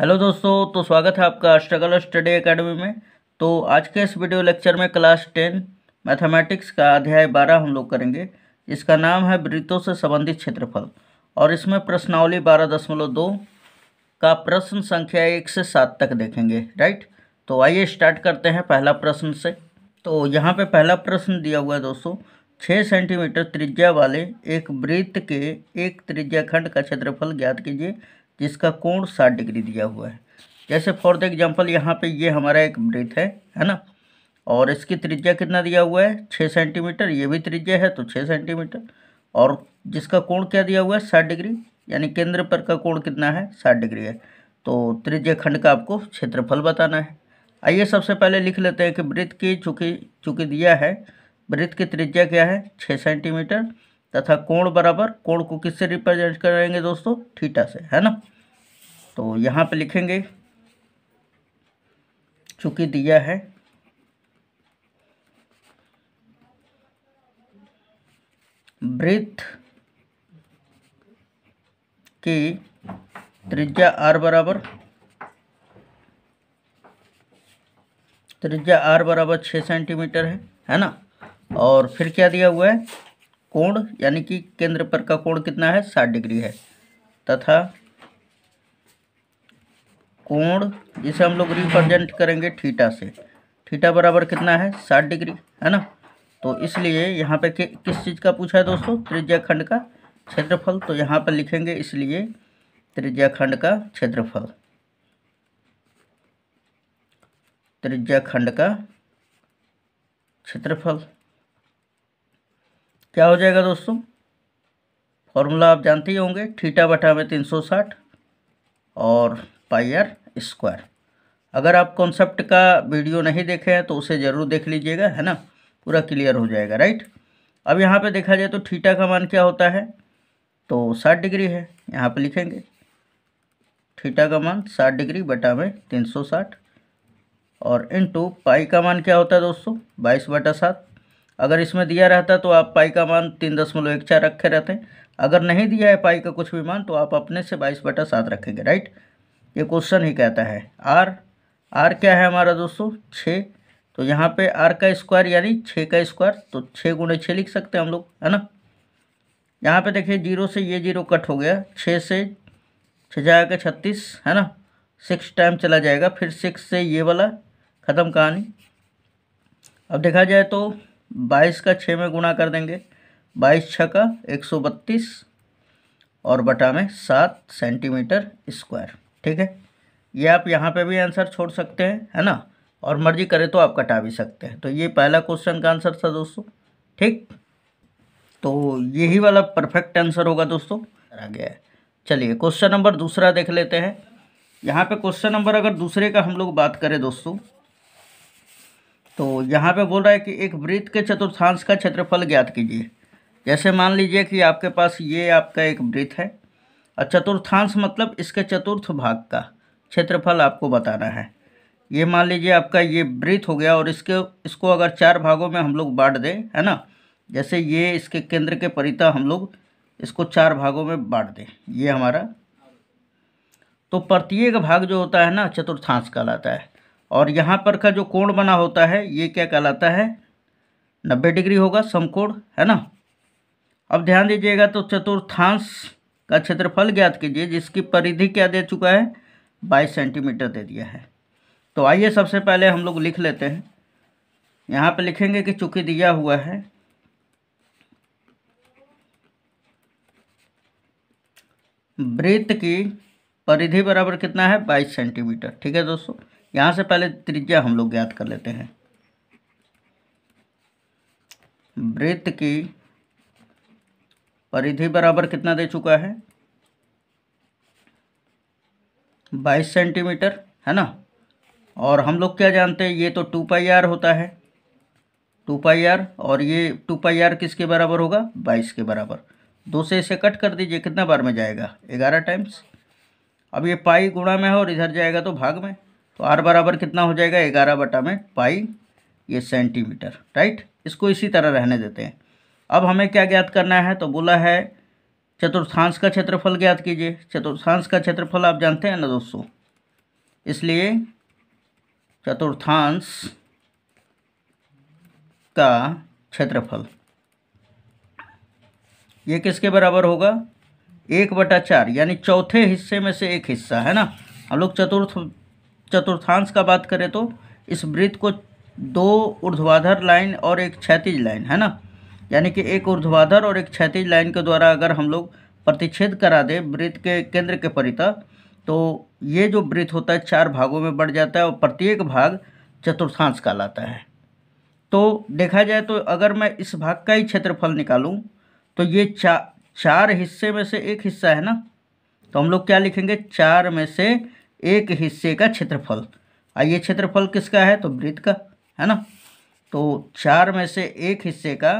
hello दोस्तों तो स्वागत है आपका स्ट्रगल स्टडी एकेडमी में तो आज के इस वीडियो लेक्चर में क्लास टेन मैथमेटिक्स का अध्याय बारह हम लोग करेंगे इसका नाम है वृत्तों से संबंधित क्षेत्रफल और इसमें प्रश्नावली बारह दशमलव दो का प्रश्न संख्या एक से सात तक देखेंगे राइट तो आइए स्टार्ट करते हैं पहला प्रश्न से तो यहाँ पे पहला प्रश्न दिया हुआ है दोस्तों छः सेंटीमीटर त्रिज्या वाले एक वृत्त के एक त्रिज्या खंड का क्षेत्रफल ज्ञात कीजिए जिसका कोण साठ डिग्री दिया हुआ है जैसे फॉर द एग्जाम्पल यहाँ पे ये हमारा एक ब्रिथ है है ना और इसकी त्रिज्या कितना दिया हुआ है छः सेंटीमीटर ये भी त्रिज्या है तो छः सेंटीमीटर और जिसका कोण क्या दिया हुआ है साठ डिग्री यानी केंद्र पर का कोण कितना है साठ डिग्री है तो त्रिज्य खंड का आपको क्षेत्रफल बताना है आइए सबसे पहले लिख लेते हैं कि वृत्त की चूँकि चूँकि दिया है वृत्त की त्रिज्या क्या है छः सेंटीमीटर तथा कोण बराबर कोण को किससे रिप्रेजेंट करेंगे दोस्तों थीटा से है ना तो यहाँ पे लिखेंगे चूंकि दिया है वृत्त की त्रिज्या आर बराबर त्रिज्या आर बराबर छः सेंटीमीटर है है ना और फिर क्या दिया हुआ है कोण यानी कि केंद्र पर का कोण कितना है साठ डिग्री है तथा कोण जिसे हम लोग रिप्रेजेंट करेंगे थीटा से थीटा बराबर कितना है साठ डिग्री है ना तो इसलिए यहाँ पे किस चीज़ का पूछा है दोस्तों त्रिज्या खंड का क्षेत्रफल तो यहाँ पर लिखेंगे इसलिए त्रिज्या खंड का क्षेत्रफल त्रिज्या खंड का क्षेत्रफल क्या हो जाएगा दोस्तों फॉर्मूला आप जानते ही होंगे थीटा बटा में तीन सौ साठ और पाई आर स्क्वायर अगर आप कॉन्सेप्ट का वीडियो नहीं देखे हैं तो उसे ज़रूर देख लीजिएगा है ना पूरा क्लियर हो जाएगा राइट अब यहाँ पे देखा जाए तो थीटा का मान क्या होता है तो साठ डिग्री है यहाँ पे लिखेंगे थीटा का मान साठ डिग्री बटा में तीन सौ साठ और टू पाई का मान क्या होता है दोस्तों बाईस बटा सात अगर इसमें दिया रहता तो आप पाई का मान तीन दशमलव एक चार रखे रहते अगर नहीं दिया है पाई का कुछ भी मान तो आप अपने से बाईस बटा सात रखेंगे राइट ये क्वेश्चन ही कहता है आर आर क्या है हमारा दोस्तों छः तो यहाँ पे आर का स्क्वायर यानी छः का स्क्वायर तो छः गुणे छः लिख सकते हैं हम लोग है ना यहाँ पे देखिए जीरो से ये जीरो कट हो गया छः से छः जाएगा छत्तीस है ना सिक्स टाइम चला जाएगा फिर सिक्स से ये वाला ख़त्म कहानी अब देखा जाए तो बाईस का छः में गुणा कर देंगे बाईस छः का एक सौ बत्तीस और बटा में सात सेंटीमीटर स्क्वायर ठीक है ये आप यहाँ पे भी आंसर छोड़ सकते हैं है ना और मर्जी करे तो आप कटा भी सकते हैं तो ये पहला क्वेश्चन का आंसर था दोस्तों ठीक तो यही वाला परफेक्ट आंसर होगा दोस्तों आ गया है चलिए क्वेश्चन नंबर दूसरा देख लेते हैं यहाँ पे क्वेश्चन नंबर अगर दूसरे का हम लोग बात करें दोस्तों तो यहाँ पे बोल रहा है कि एक वृत्त के चतुर्थांश का क्षेत्रफल ज्ञात कीजिए जैसे मान लीजिए कि आपके पास ये आपका एक वृत्त है और चतुर्थांश मतलब इसके चतुर्थ भाग का क्षेत्रफल आपको बताना है ये मान लीजिए आपका ये वृत्त हो गया और इसके इसको अगर चार भागों में हम लोग बांट दें है ना जैसे ये इसके केंद्र के परिता हम लोग इसको चार भागों में बांट दें ये हमारा तो प्रत्येक भाग जो होता है ना चतुर्थांश कहलाता है और यहाँ पर का जो कोण बना होता है ये क्या कहलाता है नब्बे डिग्री होगा समकोण है ना अब ध्यान दीजिएगा तो चतुर्थांश का क्षेत्रफल ज्ञात कीजिए जिसकी परिधि क्या दे चुका है बाईस सेंटीमीटर दे दिया है तो आइए सबसे पहले हम लोग लिख लेते हैं यहाँ पे लिखेंगे कि चूँकि दिया हुआ है वृत्त की परिधि बराबर कितना है बाईस सेंटीमीटर ठीक है दोस्तों यहाँ से पहले त्रिज्या हम लोग ज्ञात कर लेते हैं वृत्त की परिधि बराबर कितना दे चुका है बाईस सेंटीमीटर है ना और हम लोग क्या जानते हैं ये तो टू पाई आर होता है टू पाई आर और ये टू पाई आर किसके बराबर होगा बाईस के बराबर दो से इसे कट कर दीजिए कितना बार में जाएगा ग्यारह टाइम्स अब ये पाई गुणा में है और इधर जाएगा तो भाग में तो आर बराबर कितना हो जाएगा ग्यारह बटा में पाई ये सेंटीमीटर राइट इसको इसी तरह रहने देते हैं अब हमें क्या ज्ञात करना है तो बोला है चतुर्थांश का क्षेत्रफल ज्ञात कीजिए चतुर्थांश का क्षेत्रफल आप जानते हैं ना दोस्तों इसलिए चतुर्थांश का क्षेत्रफल ये किसके बराबर होगा एक बटा चार यानी चौथे हिस्से में से एक हिस्सा है ना हम लोग चतुर्थ चतुर्थांश का बात करें तो इस वृत्त को दो ऊर्ध्वाधर लाइन और एक क्षैतिज लाइन है ना यानी कि एक ऊर्ध्वाधर और एक क्षैतिज लाइन के द्वारा अगर हम लोग प्रतिच्छेद करा दें वृत्त के केंद्र के परिता तो ये जो वृत्त होता है चार भागों में बढ़ जाता है और प्रत्येक भाग चतुर्थांश कहलाता है तो देखा जाए तो अगर मैं इस भाग का ही क्षेत्रफल निकालूँ तो ये चा, चार हिस्से में से एक हिस्सा है ना तो हम लोग क्या लिखेंगे चार में से एक हिस्से का क्षेत्रफल आइए क्षेत्रफल किसका है तो वृत्त का है ना तो चार में से एक हिस्से का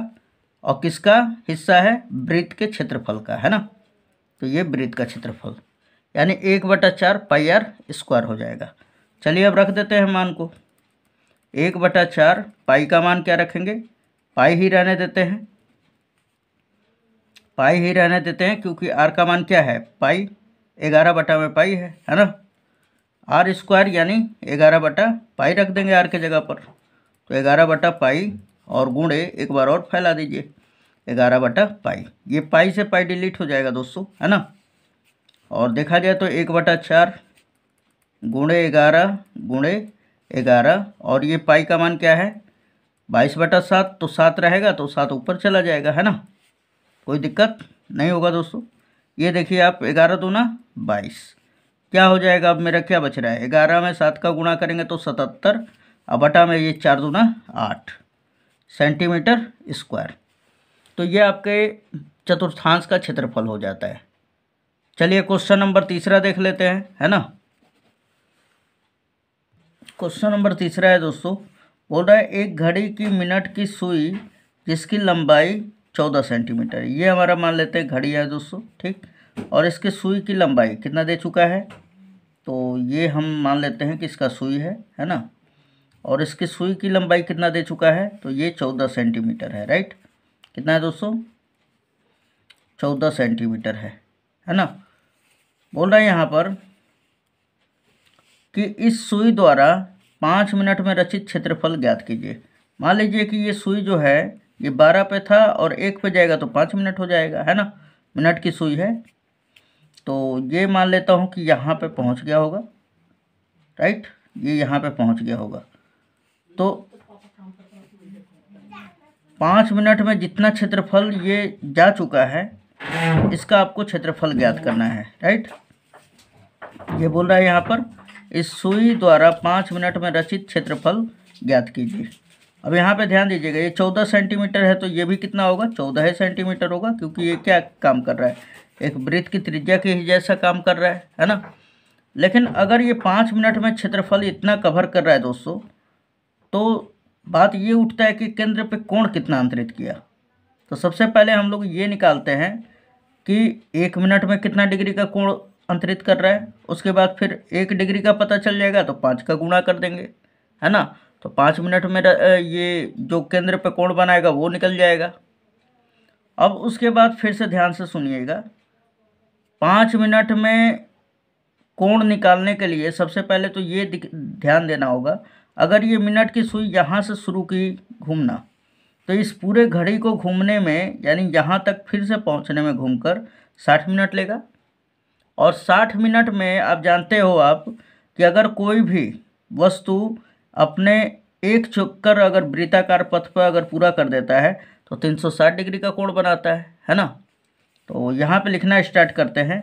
और किसका हिस्सा है वृत्त के क्षेत्रफल का है ना तो ये वृत्त का क्षेत्रफल यानी एक बटा चार पाई आर स्क्वायर हो जाएगा चलिए अब रख देते हैं मान को एक बटा चार पाई का मान क्या रखेंगे पाई ही रहने देते हैं पाई ही रहने देते हैं क्योंकि आर का मान क्या है पाई ग्यारह बटा में पाई है है ना आर स्क्वायर यानी ग्यारह बटा पाई रख देंगे आर के जगह पर तो ग्यारह बटा पाई और गुणे एक बार और फैला दीजिए ग्यारह बटा पाई ये पाई से पाई डिलीट हो जाएगा दोस्तों है ना और देखा जाए तो एक बटा चार गुणे ग्यारह गुणे ग्यारह और ये पाई का मान क्या है बाईस बटा सात तो सात रहेगा तो सात ऊपर चला जाएगा है ना कोई दिक्कत नहीं होगा दोस्तों ये देखिए आप ग्यारह दो ना बाईस क्या हो जाएगा अब मेरा क्या बच रहा है ग्यारह में सात का गुणा करेंगे तो सतहत्तर अब अटा में ये चार दुना आठ सेंटीमीटर स्क्वायर तो ये आपके चतुर्थांश का क्षेत्रफल हो जाता है चलिए क्वेश्चन नंबर तीसरा देख लेते हैं है ना क्वेश्चन नंबर तीसरा है दोस्तों बोल रहा है एक घड़ी की मिनट की सुई जिसकी लंबाई चौदह सेंटीमीटर ये हमारा मान लेते हैं घड़ी है दोस्तों ठीक और इसकी सुई की लंबाई कितना दे चुका है तो ये हम मान लेते हैं कि इसका सुई है है ना और इसकी सुई की लंबाई कितना दे चुका है तो ये चौदह सेंटीमीटर है राइट कितना है दोस्तों चौदह सेंटीमीटर है है ना बोल रहा है यहाँ पर कि इस सुई द्वारा पाँच मिनट में रचित क्षेत्रफल ज्ञात कीजिए मान लीजिए कि ये सुई जो है ये बारह पे था और एक पे जाएगा तो पाँच मिनट हो जाएगा है ना मिनट की सुई है तो ये मान लेता हूँ कि यहाँ पे पहुँच गया होगा राइट ये यहाँ पे पहुँच गया होगा तो पाँच मिनट में जितना क्षेत्रफल ये जा चुका है इसका आपको क्षेत्रफल ज्ञात करना है राइट ये बोल रहा है यहाँ पर इस सुई द्वारा पाँच मिनट में रचित क्षेत्रफल ज्ञात कीजिए अब यहाँ पे ध्यान दीजिएगा ये चौदह सेंटीमीटर है तो ये भी कितना होगा चौदह सेंटीमीटर होगा क्योंकि ये क्या काम कर रहा है एक वृत्त की त्रिज्या के ही जैसा काम कर रहा है है ना लेकिन अगर ये पाँच मिनट में क्षेत्रफल इतना कवर कर रहा है दोस्तों तो बात ये उठता है कि केंद्र पे कोण कितना अंतरित किया तो सबसे पहले हम लोग ये निकालते हैं कि एक मिनट में कितना डिग्री का कोण अंतरित कर रहा है उसके बाद फिर एक डिग्री का पता चल जाएगा तो पाँच का गुणा कर देंगे है ना तो पाँच मिनट में ये जो केंद्र पे कोण बनाएगा वो निकल जाएगा अब उसके बाद फिर से ध्यान से सुनिएगा पाँच मिनट में कोण निकालने के लिए सबसे पहले तो ये ध्यान देना होगा अगर ये मिनट की सुई यहाँ से शुरू की घूमना तो इस पूरे घड़ी को घूमने में यानी यहाँ तक फिर से पहुँचने में घूमकर साठ मिनट लेगा और साठ मिनट में आप जानते हो आप कि अगर कोई भी वस्तु अपने एक चक्कर अगर वृत्ताकार पथ पर अगर पूरा कर देता है तो 360 डिग्री का कोण बनाता है है ना तो यहाँ पे लिखना स्टार्ट करते हैं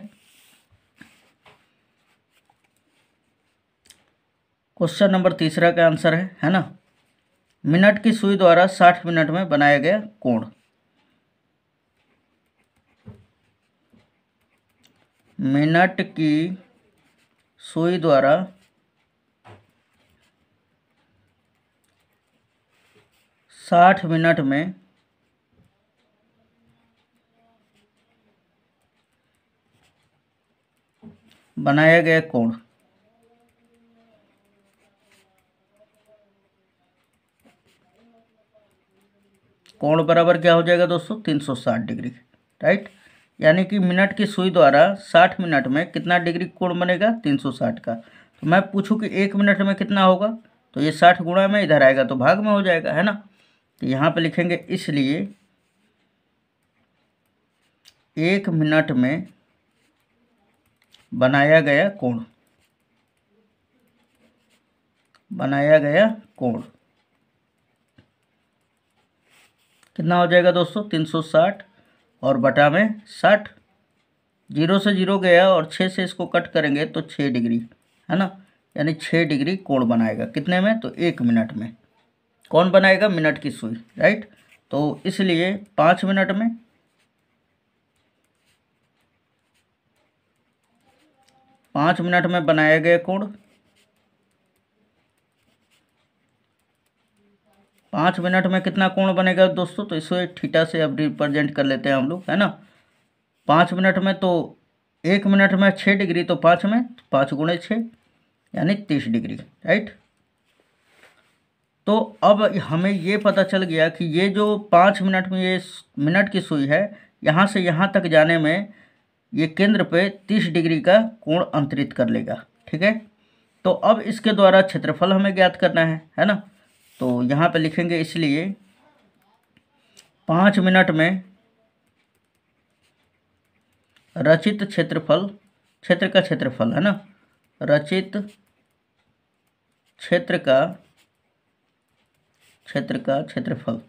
क्वेश्चन नंबर तीसरा का आंसर है है ना मिनट की सुई द्वारा साठ मिनट में बनाया गया कोण मिनट की सुई द्वारा साठ मिनट में बनाया गया कोण कोण बराबर क्या हो जाएगा दोस्तों 360 डिग्री राइट यानी कि मिनट की सुई द्वारा 60 मिनट में कितना डिग्री कोण बनेगा 360 का तो मैं पूछूं कि एक मिनट में कितना होगा तो ये 60 गुणा में इधर आएगा तो भाग में हो जाएगा है ना तो यहाँ पे लिखेंगे इसलिए एक मिनट में बनाया गया कोण बनाया गया कोण कितना हो जाएगा दोस्तों तीन सौ साठ और बटा में साठ जीरो से जीरो गया और छः से इसको कट करेंगे तो छः डिग्री है ना यानी छः डिग्री कोण बनाएगा कितने में तो एक मिनट में कौन बनाएगा मिनट की सुई राइट तो इसलिए पाँच मिनट में पाँच मिनट में बनाए गए कोण पाँच मिनट में कितना कोण बनेगा दोस्तों तो इसको ठीटा से अब रिप्रेजेंट कर लेते हैं हम लोग है ना पाँच मिनट में तो एक मिनट में छः डिग्री तो पाँच में पाँच गुणे छः यानी तीस डिग्री राइट तो अब हमें ये पता चल गया कि ये जो पाँच मिनट में ये मिनट की सुई है यहाँ से यहाँ तक जाने में ये केंद्र पे 30 डिग्री का कोण अंतरित कर लेगा ठीक है तो अब इसके द्वारा क्षेत्रफल हमें ज्ञात करना है है ना तो यहाँ पे लिखेंगे इसलिए पाँच मिनट में रचित क्षेत्रफल क्षेत्र का क्षेत्रफल है ना रचित क्षेत्र का क्षेत्र का क्षेत्रफल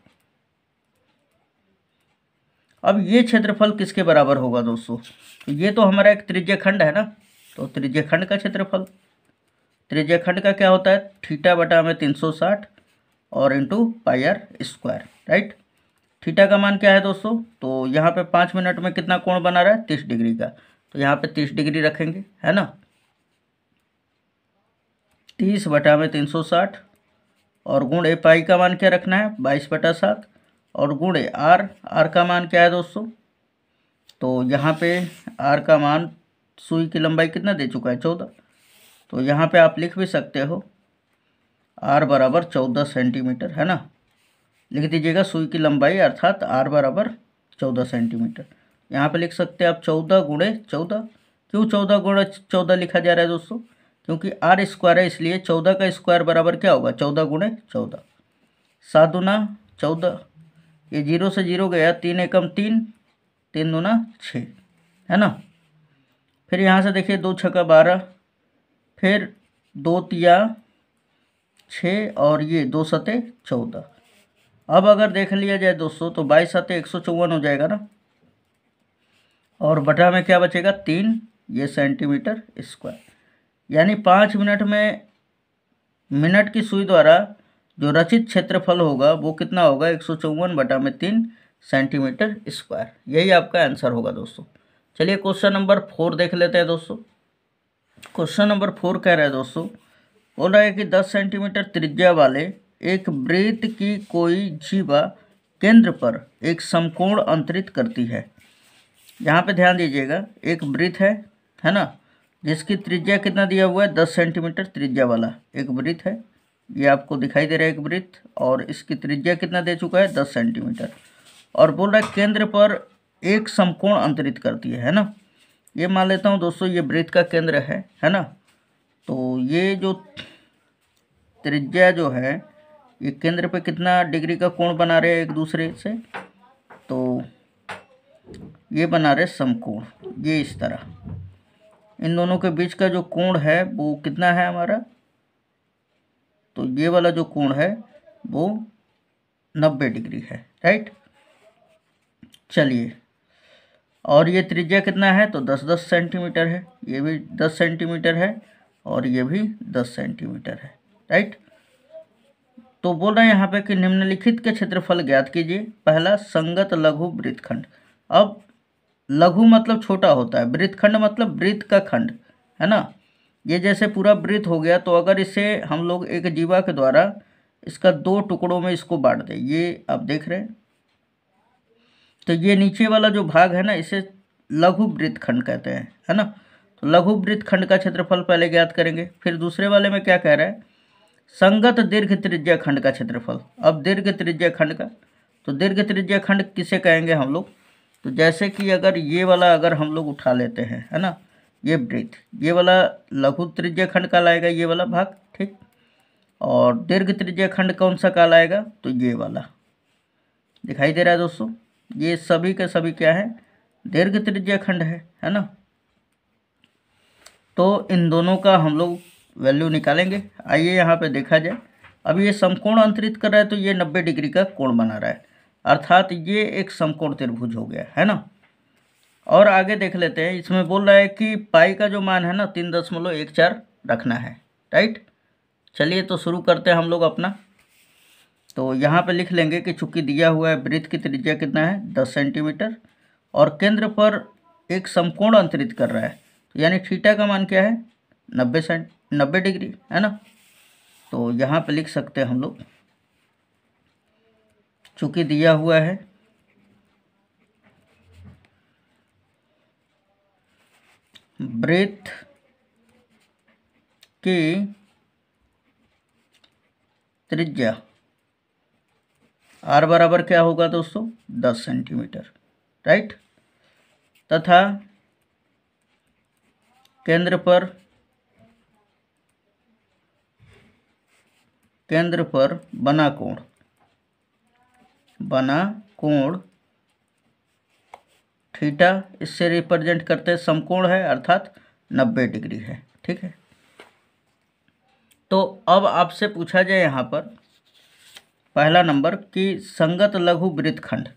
अब ये क्षेत्रफल किसके बराबर होगा दोस्तों ये तो हमारा एक त्रिज्य खंड है ना तो त्रिज्य खंड का क्षेत्रफल त्रिज्य खंड का क्या होता है थीटा बटा हमें तीन सौ साठ और into pi r square right theta का मान क्या है दोस्तों तो यहाँ पे पाँच मिनट में कितना कोण बना रहा है तीस डिग्री का तो यहाँ पे तीस डिग्री रखेंगे है ना तीस बटा में तीन सौ साठ और गुण ए पाई का मान क्या रखना है बाईस बटा सात और गुड़े आर आर का मान क्या है दोस्तों तो यहाँ पे आर का मान सुई की लंबाई कितना दे चुका है चौदह तो यहाँ पे आप लिख भी सकते हो आर बराबर चौदह सेंटीमीटर है ना लिख दीजिएगा सुई की लंबाई अर्थात आर बराबर चौदह सेंटीमीटर यहाँ पे लिख सकते हैं आप चौदह गुणे चौदह क्यों चौदह गुणे चौदह लिखा जा रहा है दोस्तों क्योंकि आर स्क्वायर है इसलिए चौदह का स्क्वायर बराबर क्या होगा चौदह गुणे चौदह सात दुना चौदह ये जीरो से जीरो गया तीन एकम तीन तीन दूना छः है ना फिर यहाँ से देखिए दो छका बारह फिर दो तिया छः और ये दो सते चौदह अब अगर देख लिया जाए दोस्तों तो बाईस सते एक सौ चौवन हो जाएगा ना और बटा में क्या बचेगा तीन ये सेंटीमीटर स्क्वायर यानी पाँच मिनट में मिनट की सुई द्वारा जो रचित क्षेत्रफल होगा वो कितना होगा एक सौ चौवन बटा में तीन सेंटीमीटर स्क्वायर यही आपका आंसर होगा दोस्तों चलिए क्वेश्चन नंबर फोर देख लेते हैं दोस्तों क्वेश्चन नंबर फोर कह रहा है दोस्तों बोल रहा है कि दस सेंटीमीटर त्रिज्या वाले एक वृत्त की कोई जीवा केंद्र पर एक समकोण अंतरित करती है यहाँ पे ध्यान दीजिएगा एक वृत्त है है ना जिसकी त्रिज्या कितना दिया हुआ है दस सेंटीमीटर त्रिज्या वाला एक वृत्त है ये आपको दिखाई दे रहा है एक वृत्त और इसकी त्रिज्या कितना दे चुका है दस सेंटीमीटर और बोल रहा है केंद्र पर एक समकोण अंतरित करती है है ना ये मान लेता हूँ दोस्तों ये वृत्त का केंद्र है है ना तो ये जो त्रिज्या जो है ये केंद्र पे कितना डिग्री का कोण बना रहे हैं एक दूसरे से तो ये बना रहे समकोण ये इस तरह इन दोनों के बीच का जो कोण है वो कितना है हमारा तो ये वाला जो कोण है वो नब्बे डिग्री है राइट चलिए और ये त्रिज्या कितना है तो दस दस सेंटीमीटर है ये भी दस सेंटीमीटर है और ये भी दस सेंटीमीटर है राइट तो बोल रहे हैं यहाँ पे कि निम्नलिखित के क्षेत्रफल ज्ञात कीजिए पहला संगत लघु वृत्तखंड अब लघु मतलब छोटा होता है वृत्तखंड मतलब वृत्त का खंड है ना ये जैसे पूरा वृत्त हो गया तो अगर इसे हम लोग एक जीवा के द्वारा इसका दो टुकड़ों में इसको बांट दें ये आप देख रहे हैं तो ये नीचे वाला जो भाग है ना इसे लघु वृत्त खंड कहते हैं है ना तो लघु वृत्त खंड का क्षेत्रफल पहले ज्ञात करेंगे फिर दूसरे वाले में क्या कह रहा है संगत दीर्घ त्रिज्या खंड का क्षेत्रफल अब दीर्घ त्रिज्या खंड का तो दीर्घ त्रिज्या खंड किसे कहेंगे हम लोग तो जैसे कि अगर ये वाला अगर हम लोग उठा लेते हैं है ना ये वृत्त ये वाला लघु त्रिज्य खंड का लाएगा ये वाला भाग ठीक और दीर्घ त्रिज्य खंड कौन सा का लाएगा तो ये वाला दिखाई दे रहा है दोस्तों ये सभी के सभी क्या है दीर्घ त्रिज्य खंड है है ना तो इन दोनों का हम लोग वैल्यू निकालेंगे आइए यहाँ पे देखा जाए अब ये समकोण अंतरित कर रहा है तो ये नब्बे डिग्री का कोण बना रहा है अर्थात ये एक समकोण त्रिभुज हो गया है ना और आगे देख लेते हैं इसमें बोल रहा है कि पाई का जो मान है ना तीन दशमलव एक चार रखना है राइट चलिए तो शुरू करते हैं हम लोग अपना तो यहाँ पे लिख लेंगे कि चूंकि दिया हुआ है वृत्त की त्रिज्या कितना है दस सेंटीमीटर और केंद्र पर एक समकोण अंतरित कर रहा है तो यानी ठीटा का मान क्या है नब्बे सेंट नब्बे डिग्री है ना तो यहाँ पर लिख सकते हैं हम लोग चूँकि दिया हुआ है ब्रेथ की त्रिज्या आर बराबर क्या होगा दोस्तों दस सेंटीमीटर राइट तथा केंद्र पर केंद्र पर बना कोण बना कोण थीटा इससे रिप्रेजेंट करते हैं समकोण है अर्थात नब्बे डिग्री है ठीक है तो अब आपसे पूछा जाए यहाँ पर पहला नंबर कि संगत लघु वृत्तखंड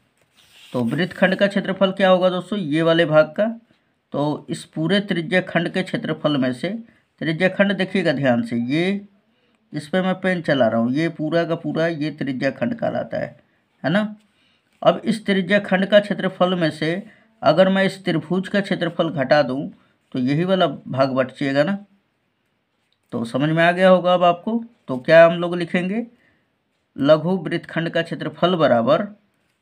तो वृत्तखंड का क्षेत्रफल क्या होगा दोस्तों ये वाले भाग का तो इस पूरे त्रिज्य खंड के क्षेत्रफल में से त्रिज्य खंड देखिएगा ध्यान से ये इस पर मैं पेन चला रहा हूँ ये पूरा का पूरा ये त्रिज्या खंड कहलाता है है ना अब इस त्रिज्या खंड का क्षेत्रफल में से अगर मैं इस त्रिभुज का क्षेत्रफल घटा दूँ तो यही वाला भाग बचिएगा ना तो समझ में आ गया होगा अब आपको तो क्या हम लोग लिखेंगे लघु वृत्तखंड का क्षेत्रफल बराबर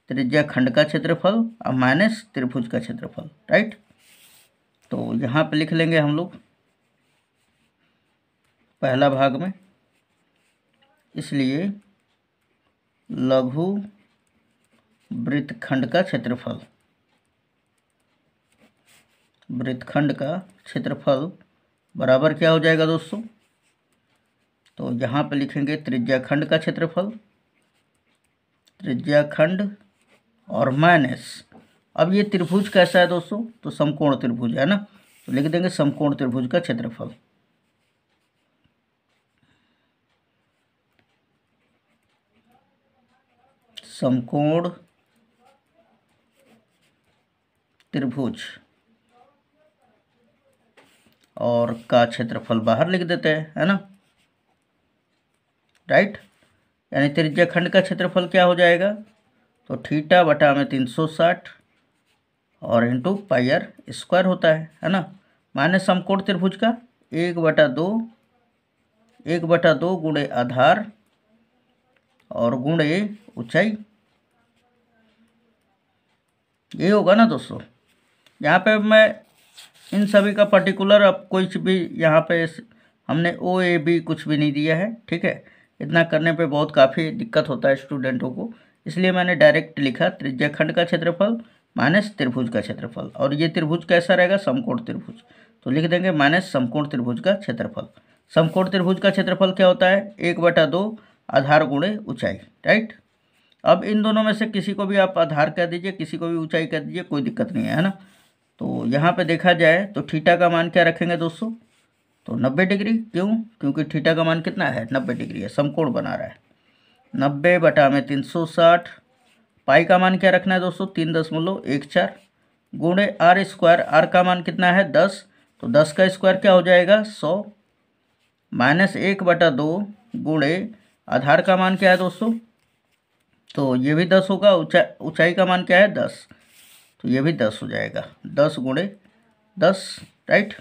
त्रिज्या खंड का क्षेत्रफल और माइनस त्रिभुज का क्षेत्रफल राइट तो यहाँ पे लिख लेंगे हम लोग पहला भाग में इसलिए लघु वृत्तखंड का क्षेत्रफल वृत्तखंड का क्षेत्रफल बराबर क्या हो जाएगा दोस्तों तो यहाँ पे लिखेंगे त्रिज्याखंड का क्षेत्रफल त्रिज्याखंड और माइनस अब ये त्रिभुज कैसा है दोस्तों तो समकोण त्रिभुज है ना तो लिख देंगे समकोण त्रिभुज का क्षेत्रफल समकोण त्रिभुज और का क्षेत्रफल बाहर लिख देते हैं है ना राइट यानी त्रिज्या खंड का क्षेत्रफल क्या हो जाएगा तो थीटा बटा में तीन सौ साठ और इंटू पायर स्क्वायर होता है है ना माने समकोण त्रिभुज का एक बटा दो एक बटा दो गुणे आधार और गुणे ऊंचाई ये होगा ना दोस्तों यहाँ पे मैं इन सभी का पर्टिकुलर अब कुछ भी यहाँ पे हमने ओ ए बी कुछ भी नहीं दिया है ठीक है इतना करने पे बहुत काफ़ी दिक्कत होता है स्टूडेंटों को इसलिए मैंने डायरेक्ट लिखा त्रिज्याखंड का क्षेत्रफल माइनस त्रिभुज का क्षेत्रफल और ये त्रिभुज कैसा रहेगा समकोण त्रिभुज तो लिख देंगे माइनस समकोण त्रिभुज का क्षेत्रफल समकोण त्रिभुज का क्षेत्रफल क्या होता है एक बटा दो आधार गुणे ऊंचाई राइट अब इन दोनों में से किसी को भी आप आधार कह दीजिए किसी को भी ऊंचाई कह दीजिए कोई दिक्कत नहीं है ना तो यहाँ पे देखा जाए तो थीटा का मान क्या रखेंगे दोस्तों तो नब्बे डिग्री क्यों क्योंकि थीटा का मान कितना है नब्बे डिग्री है समकोण बना रहा है नब्बे बटा में तीन सौ साठ पाई का मान क्या रखना है दोस्तों तीन दशमलव एक चार गुणे आर स्क्वायर आर का मान कितना है दस तो दस का स्क्वायर क्या हो जाएगा सौ माइनस एक बटा दो गुणे आधार का मान क्या है दोस्तों तो ये भी दस होगा ऊंचाई उचा, का मान क्या है दस तो ये भी दस हो जाएगा दस गुणे दस राइट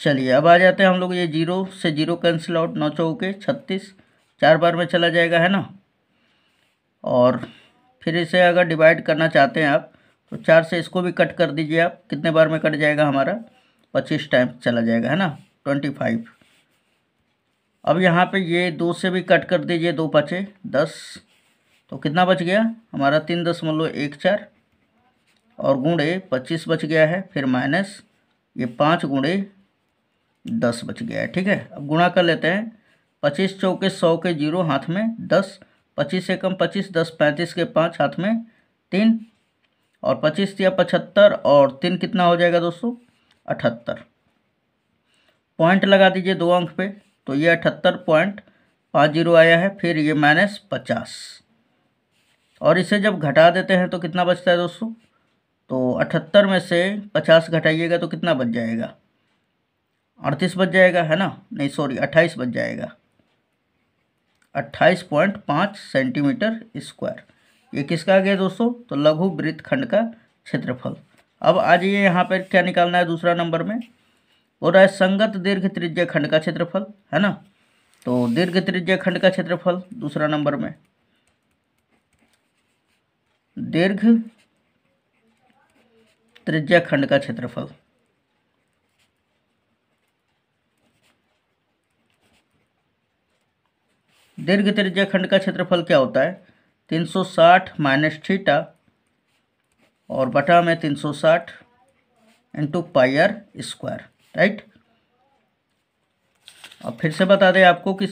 चलिए अब आ जाते हैं हम लोग ये जीरो से जीरो कैंसिल आउट नौ चौके छत्तीस चार बार में चला जाएगा है ना और फिर इसे अगर डिवाइड करना चाहते हैं आप तो चार से इसको भी कट कर दीजिए आप कितने बार में कट जाएगा हमारा पच्चीस टाइम चला जाएगा है ना ट्वेंटी फाइव अब यहाँ पे ये दो से भी कट कर दीजिए दो पचे दस तो कितना बच गया हमारा तीन दशमलव एक चार और गुणे पच्चीस बच गया है फिर माइनस ये पाँच गुणे दस बच गया है ठीक है अब गुणा कर लेते हैं पच्चीस चौके सौ के जीरो हाथ में दस पच्चीस से कम पच्चीस दस पैंतीस के पाँच हाथ में तीन और पच्चीस या पचहत्तर और तीन कितना हो जाएगा दोस्तों अठहत्तर पॉइंट लगा दीजिए दो अंक पे तो ये अठहत्तर पॉइंट पाँच जीरो आया है फिर ये माइनस पचास और इसे जब घटा देते हैं तो कितना बचता है दोस्तों तो अठहत्तर में से पचास घटाइएगा तो कितना बच जाएगा अड़तीस बच जाएगा है ना नहीं सॉरी अट्ठाईस बच जाएगा अट्ठाईस पॉइंट पाँच सेंटीमीटर स्क्वायर ये किसका आ गया दोस्तों तो लघु वृत्त खंड का क्षेत्रफल अब आ जाइए यहाँ पर क्या निकालना है दूसरा नंबर में हो रहा है संगत दीर्घ त्रिज्य खंड का क्षेत्रफल है ना तो दीर्घ त्रिज्य खंड का क्षेत्रफल दूसरा नंबर में दीर्घ त्रिज्या खंड का क्षेत्रफल दीर्घ त्रिज्या खंड का क्षेत्रफल क्या होता है 360 माइनस थीटा और बटा में 360 सौ साठ इंटू पाई स्क्वायर राइट अब फिर से बता दें आपको कि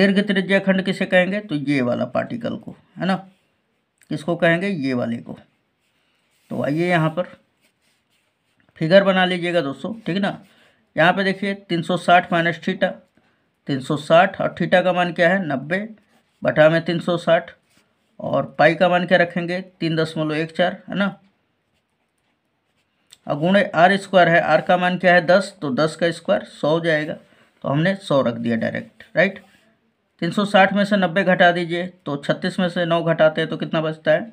दीर्घ त्रिज्या खंड किसे कहेंगे तो ये वाला पार्टिकल को है ना किसको कहेंगे ये वाले को तो आइए यहाँ पर फिगर बना लीजिएगा दोस्तों ठीक है ना यहाँ पे देखिए 360 माइनस थीटा तीन और ठीटा का मान क्या है 90 बटा में 360 और पाई का मान क्या रखेंगे तीन दशमलव एक चार है ना और गुणे आर स्क्वायर है आर का मान क्या है दस तो दस का स्क्वायर सौ जाएगा तो हमने सौ रख दिया डायरेक्ट राइट तीन सौ साठ में से नब्बे घटा दीजिए तो छत्तीस में से नौ घटाते हैं तो कितना बचता है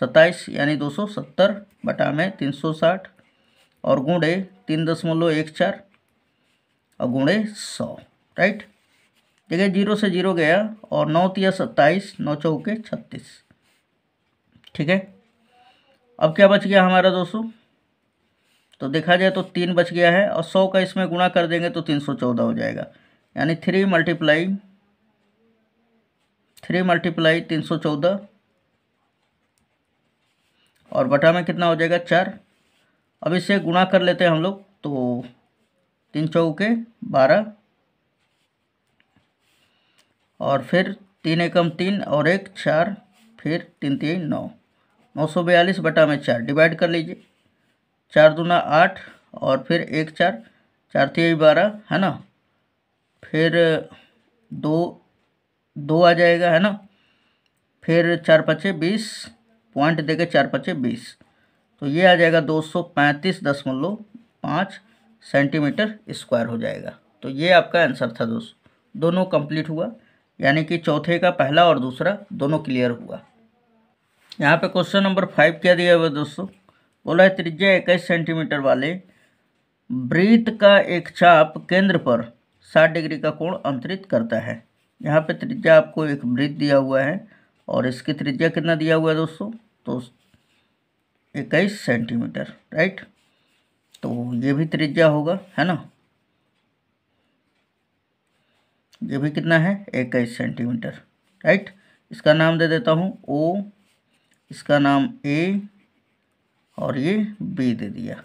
सत्ताईस यानी दो सौ सत्तर बटा में तीन सौ साठ और गुणे तीन दशमलव एक चार और गुणे सौ राइट देखिए जीरो से जीरो गया और नौ तिया सत्ताईस नौ चौके छत्तीस ठीक है अब क्या बच गया हमारा दोस्तों तो देखा जाए तो तीन बच गया है और सौ का इसमें गुणा कर देंगे तो तीन सौ चौदह हो जाएगा यानी थ्री मल्टीप्लाई थ्री मल्टीप्लाई तीन सौ चौदह और बटा में कितना हो जाएगा चार अब इसे गुणा कर लेते हैं हम लोग तो तीन चौके बारह और फिर तीन एकम तीन और एक चार फिर तीन तीन नौ नौ सौ बयालीस बटा में चार डिवाइड कर लीजिए चार दूना आठ और फिर एक चार चार तीन बारह है ना फिर दो दो आ जाएगा है ना फिर चार पचे बीस पॉइंट देके चार पच्चे बीस तो ये आ जाएगा दो सौ पैंतीस दशमलव पाँच सेंटीमीटर स्क्वायर हो जाएगा तो ये आपका आंसर था दोस्तों दोनों कंप्लीट हुआ यानी कि चौथे का पहला और दूसरा दोनों क्लियर हुआ यहाँ पे क्वेश्चन नंबर फाइव क्या दिया हुआ दोस्तों बोला है त्रिज्या इक्कीस सेंटीमीटर वाले ब्रीत का एक चाप केंद्र पर साठ डिग्री का कोण अंतरित करता है यहाँ पे त्रिज्या आपको एक ब्रीत दिया हुआ है और इसकी त्रिज्या कितना दिया हुआ है दोस्तों तो इक्कीस सेंटीमीटर राइट तो ये भी त्रिज्या होगा है ना ये भी कितना है इक्कीस सेंटीमीटर राइट इसका नाम दे देता हूँ ओ इसका नाम ए और ये बी दे दिया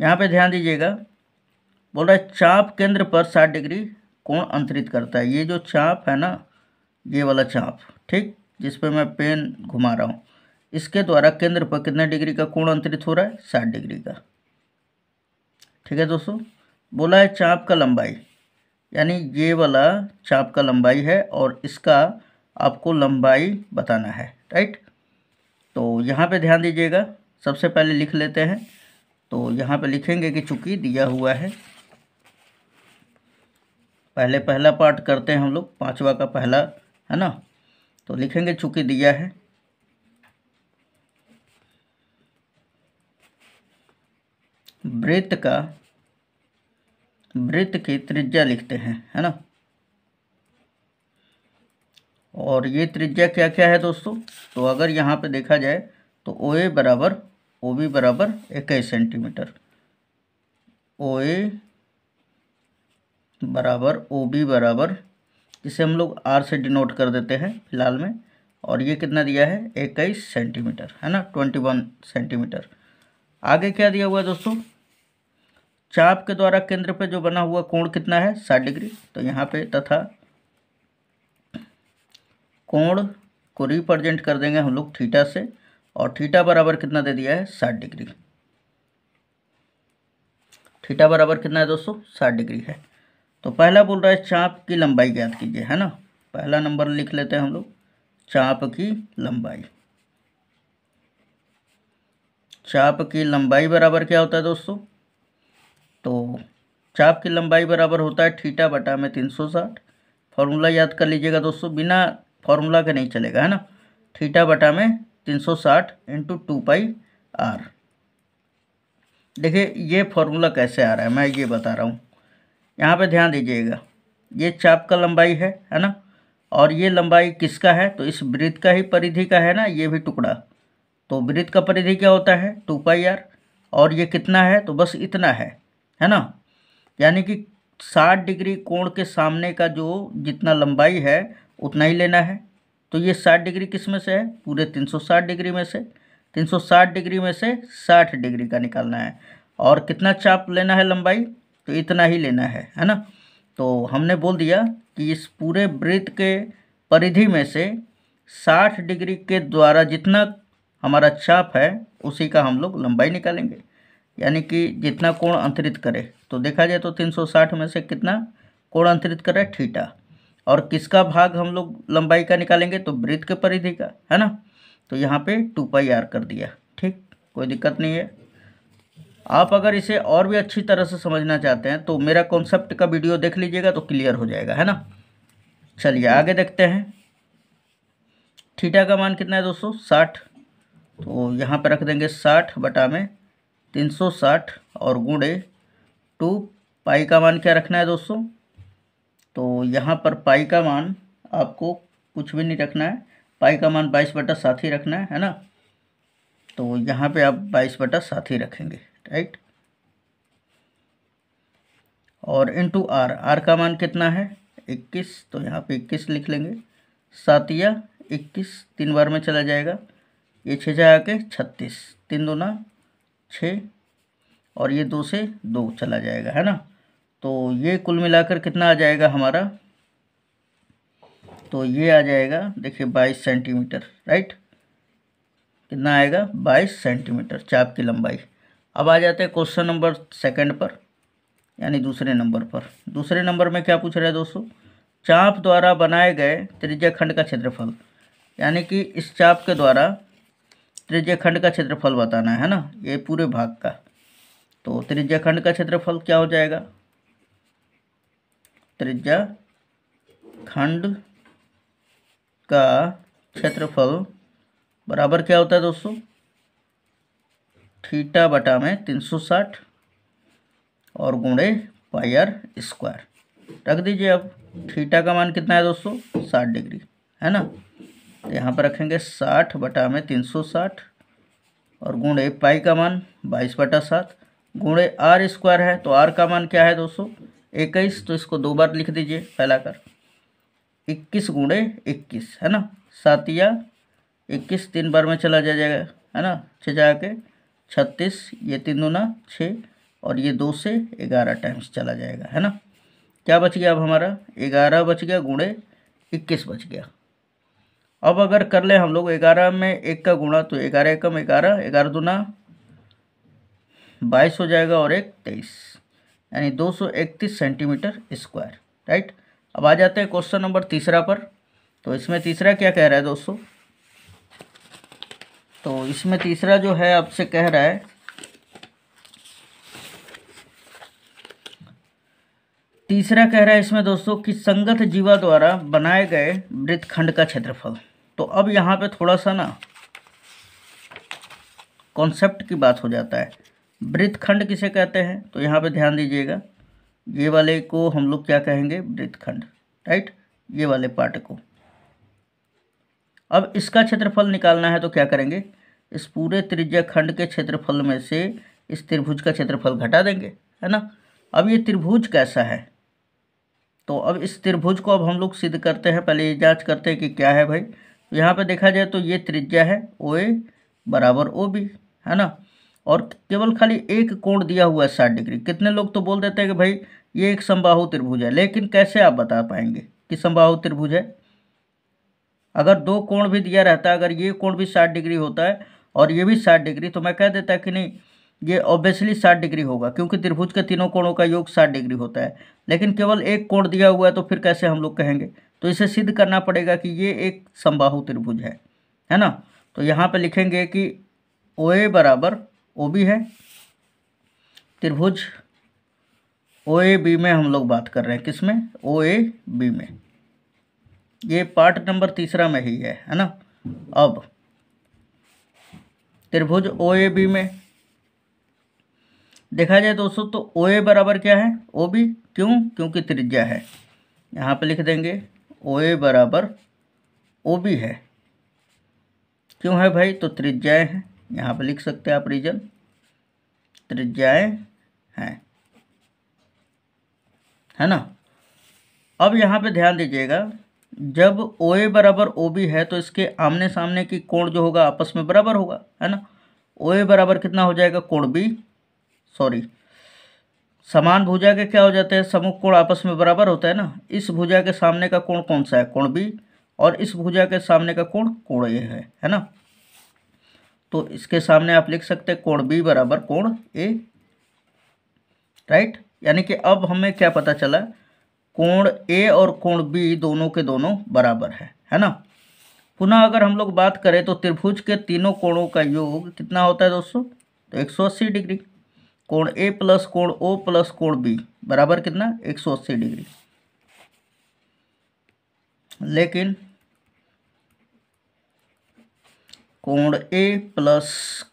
यहाँ पे ध्यान दीजिएगा बोल रहा है चाप केंद्र पर साठ डिग्री कोण अंतरित करता है ये जो चाप है ना ये वाला चाप ठीक जिस पे मैं पेन घुमा रहा हूँ इसके द्वारा केंद्र पर कितने डिग्री का कोण अंतरित हो रहा है साठ डिग्री का ठीक है दोस्तों बोला है चाप का लंबाई यानी ये वाला चाप का लंबाई है और इसका आपको लंबाई बताना है राइट तो यहाँ पे ध्यान दीजिएगा सबसे पहले लिख लेते हैं तो यहाँ पे लिखेंगे कि चूंकि दिया हुआ है पहले पहला पार्ट करते हैं हम लोग पाँचवा का पहला है ना तो लिखेंगे चूंकि दिया है वृत्त का वृत्त की त्रिज्या लिखते हैं है ना और ये त्रिज्या क्या क्या है दोस्तों तो अगर यहाँ पे देखा जाए तो ओ ए बराबर ओ बी बराबर इक्कीस सेंटीमीटर ओ ए बराबर ओ बी बराबर इसे हम लोग आर से डिनोट कर देते हैं फिलहाल में और ये कितना दिया है इक्कीस सेंटीमीटर है ना ट्वेंटी वन सेंटीमीटर आगे क्या दिया हुआ है दोस्तों चाप के द्वारा केंद्र पे जो बना हुआ कोण कितना है साठ डिग्री तो यहाँ पे तथा कोण को रिप्रेजेंट कर देंगे हम लोग थीटा से और थीटा बराबर कितना दे दिया है साठ डिग्री थीटा बराबर कितना है दोस्तों साठ डिग्री है तो पहला बोल रहा है चाप की लंबाई ज्ञात कीजिए है ना पहला नंबर लिख लेते हैं हम लोग चाप की लंबाई चाप की लंबाई बराबर क्या होता है दोस्तों तो चाप की लंबाई बराबर होता है ठीटा बटा में तीन सौ साठ फार्मूला याद कर लीजिएगा दोस्तों बिना फार्मूला के नहीं चलेगा है ना ठीटा बटा में तीन सौ साठ इंटू टू पाई आर देखिए ये फार्मूला कैसे आ रहा है मैं ये बता रहा हूँ यहाँ पे ध्यान दीजिएगा ये चाप का लंबाई है है ना और ये लंबाई किसका है तो इस वृत्त का ही परिधि का है ना ये भी टुकड़ा तो वृत्त का परिधि क्या होता है टू पाई आर और ये कितना है तो बस इतना है है ना यानी कि साठ डिग्री कोण के सामने का जो जितना लंबाई है उतना ही लेना है तो ये साठ डिग्री किस में से है पूरे तीन सौ साठ डिग्री में से तीन सौ साठ डिग्री में से साठ डिग्री का निकालना है और कितना चाप लेना है लंबाई तो इतना ही लेना है है ना तो हमने बोल दिया कि इस पूरे वृत्त के परिधि में से साठ डिग्री के द्वारा जितना हमारा चाप है उसी का हम लोग लंबाई निकालेंगे यानी कि जितना कोण अंतरित करे तो देखा जाए तो 360 में से कितना कोण अंतरित कर रहा है ठीटा और किसका भाग हम लोग लंबाई का निकालेंगे तो वृत्त के परिधि का है ना तो यहाँ पे टू पाई आर कर दिया ठीक कोई दिक्कत नहीं है आप अगर इसे और भी अच्छी तरह से समझना चाहते हैं तो मेरा कॉन्सेप्ट का वीडियो देख लीजिएगा तो क्लियर हो जाएगा है ना चलिए आगे देखते हैं ठीटा का मान कितना है दोस्तों साठ तो यहाँ पर रख देंगे साठ बटा में तीन सौ साठ और गुणे टू पाई का मान क्या रखना है दोस्तों तो यहाँ पर पाई का मान आपको कुछ भी नहीं रखना है पाई का मान बाईस बटा सात ही रखना है है ना तो यहाँ पे आप बाईस बटा सात ही रखेंगे राइट और टू आर आर का मान कितना है इक्कीस तो यहाँ पे इक्कीस लिख लेंगे सातिया इक्कीस तीन बार में चला जाएगा ये छः जाए आके छत्तीस तीन दो ना छः और ये दो से दो चला जाएगा है ना तो ये कुल मिलाकर कितना आ जाएगा हमारा तो ये आ जाएगा देखिए बाईस सेंटीमीटर राइट कितना आएगा बाईस सेंटीमीटर चाप की लंबाई अब आ जाते हैं क्वेश्चन नंबर सेकंड पर यानी दूसरे नंबर पर दूसरे नंबर में क्या पूछ रहा है दोस्तों चाप द्वारा बनाए गए त्रिज्याखंड का क्षेत्रफल यानी कि इस चाप के द्वारा त्रिज्या खंड का क्षेत्रफल बताना है ना ये पूरे भाग का तो त्रिज्या खंड का क्षेत्रफल क्या हो जाएगा त्रिज्या खंड का क्षेत्रफल बराबर क्या होता है दोस्तों थीटा बटा में तीन सौ साठ और गुणे पायर स्क्वायर रख दीजिए अब थीटा का मान कितना है दोस्तों साठ डिग्री है ना यहाँ पर रखेंगे साठ बटा में तीन सौ साठ और गुणे पाई का मान बाईस बटा सात गुणे आर स्क्वायर है तो आर का मान क्या है दोस्तों इक्कीस तो इसको दो बार लिख दीजिए फैलाकर इक्कीस गुणे इक्कीस है ना सात या इक्कीस तीन बार में चला जा जाएगा है ना छः जाके छत्तीस ये तीन दूना छः और ये दो से ग्यारह टाइम्स चला जाएगा है ना क्या बच गया अब हमारा ग्यारह बच गया गुणे इक्कीस बच गया अब अगर कर ले हम लोग ग्यारह में एक का गुणा तो ग्यारह एकम ग्यारह ग्यारह दुना बाईस हो जाएगा और एक तेईस यानी दो सौ इकतीस सेंटीमीटर स्क्वायर राइट अब आ जाते हैं क्वेश्चन नंबर तीसरा पर तो इसमें तीसरा क्या कह रहा है दोस्तों तो इसमें तीसरा जो है आपसे कह रहा है तीसरा कह रहा है इसमें दोस्तों कि संगत जीवा द्वारा बनाए गए वृत्तखंड का क्षेत्रफल तो अब यहाँ पे थोड़ा सा ना कॉन्सेप्ट की बात हो जाता है वृत्तखंड किसे कहते हैं तो यहाँ पे ध्यान दीजिएगा ये वाले को हम लोग क्या कहेंगे वृत्तखंड राइट ये वाले पार्ट को अब इसका क्षेत्रफल निकालना है तो क्या करेंगे इस पूरे त्रिज्या खंड के क्षेत्रफल में से इस त्रिभुज का क्षेत्रफल घटा देंगे है ना अब ये त्रिभुज कैसा है तो अब इस त्रिभुज को अब हम लोग सिद्ध करते हैं पहले ये जांच करते हैं कि क्या है भाई यहाँ पे देखा जाए तो ये त्रिज्या है ओ ए बराबर ओ बी है ना और केवल खाली एक कोण दिया हुआ है साठ डिग्री कितने लोग तो बोल देते हैं कि भाई ये एक समबाहु त्रिभुज है लेकिन कैसे आप बता पाएंगे कि समबाहु त्रिभुज है अगर दो कोण भी दिया रहता है अगर ये कोण भी साठ डिग्री होता है और ये भी साठ डिग्री तो मैं कह देता कि नहीं ये ऑब्वियसली साठ डिग्री होगा क्योंकि त्रिभुज के तीनों कोणों का योग साठ डिग्री होता है लेकिन केवल एक कोण दिया हुआ है तो फिर कैसे हम लोग कहेंगे तो इसे सिद्ध करना पड़ेगा कि ये एक समबाहु त्रिभुज है है ना तो यहाँ पे लिखेंगे कि ओ ए बराबर ओ बी है त्रिभुज ओ ए बी में हम लोग बात कर रहे हैं किस में ओ ए बी में ये पार्ट नंबर तीसरा में ही है है ना अब त्रिभुज ओ ए बी में देखा जाए दोस्तों तो ओ ए बराबर क्या है ओ बी क्यों क्योंकि त्रिज्या है यहाँ पे लिख देंगे ओ ए बराबर ओ बी है क्यों है भाई तो त्रिज्याएं हैं यहाँ पे लिख सकते हैं आप रीजन त्रिज्याएं हैं है ना अब यहाँ पे ध्यान दीजिएगा जब ओ ए बराबर ओ बी है तो इसके आमने सामने की कोण जो होगा आपस में बराबर होगा है ना ओ ए बराबर कितना हो जाएगा कोण बी सॉरी समान भुजा के क्या हो जाते हैं समुख कोण आपस में बराबर होता है ना इस भुजा के सामने का कोण कौन सा है कोण बी और इस भुजा के सामने का कोण कोण ए है है ना तो इसके सामने आप लिख सकते हैं कोण बी बराबर कोण ए राइट यानी कि अब हमें क्या पता चला कोण ए और कोण बी दोनों के दोनों बराबर है है ना पुनः अगर हम लोग बात करें तो त्रिभुज के तीनों कोणों का योग कितना होता है दोस्तों तो एक डिग्री कोण ए प्लस कोण ओ प्लस कोण बी बराबर कितना एक सौ अस्सी डिग्री लेकिन कोण ए प्लस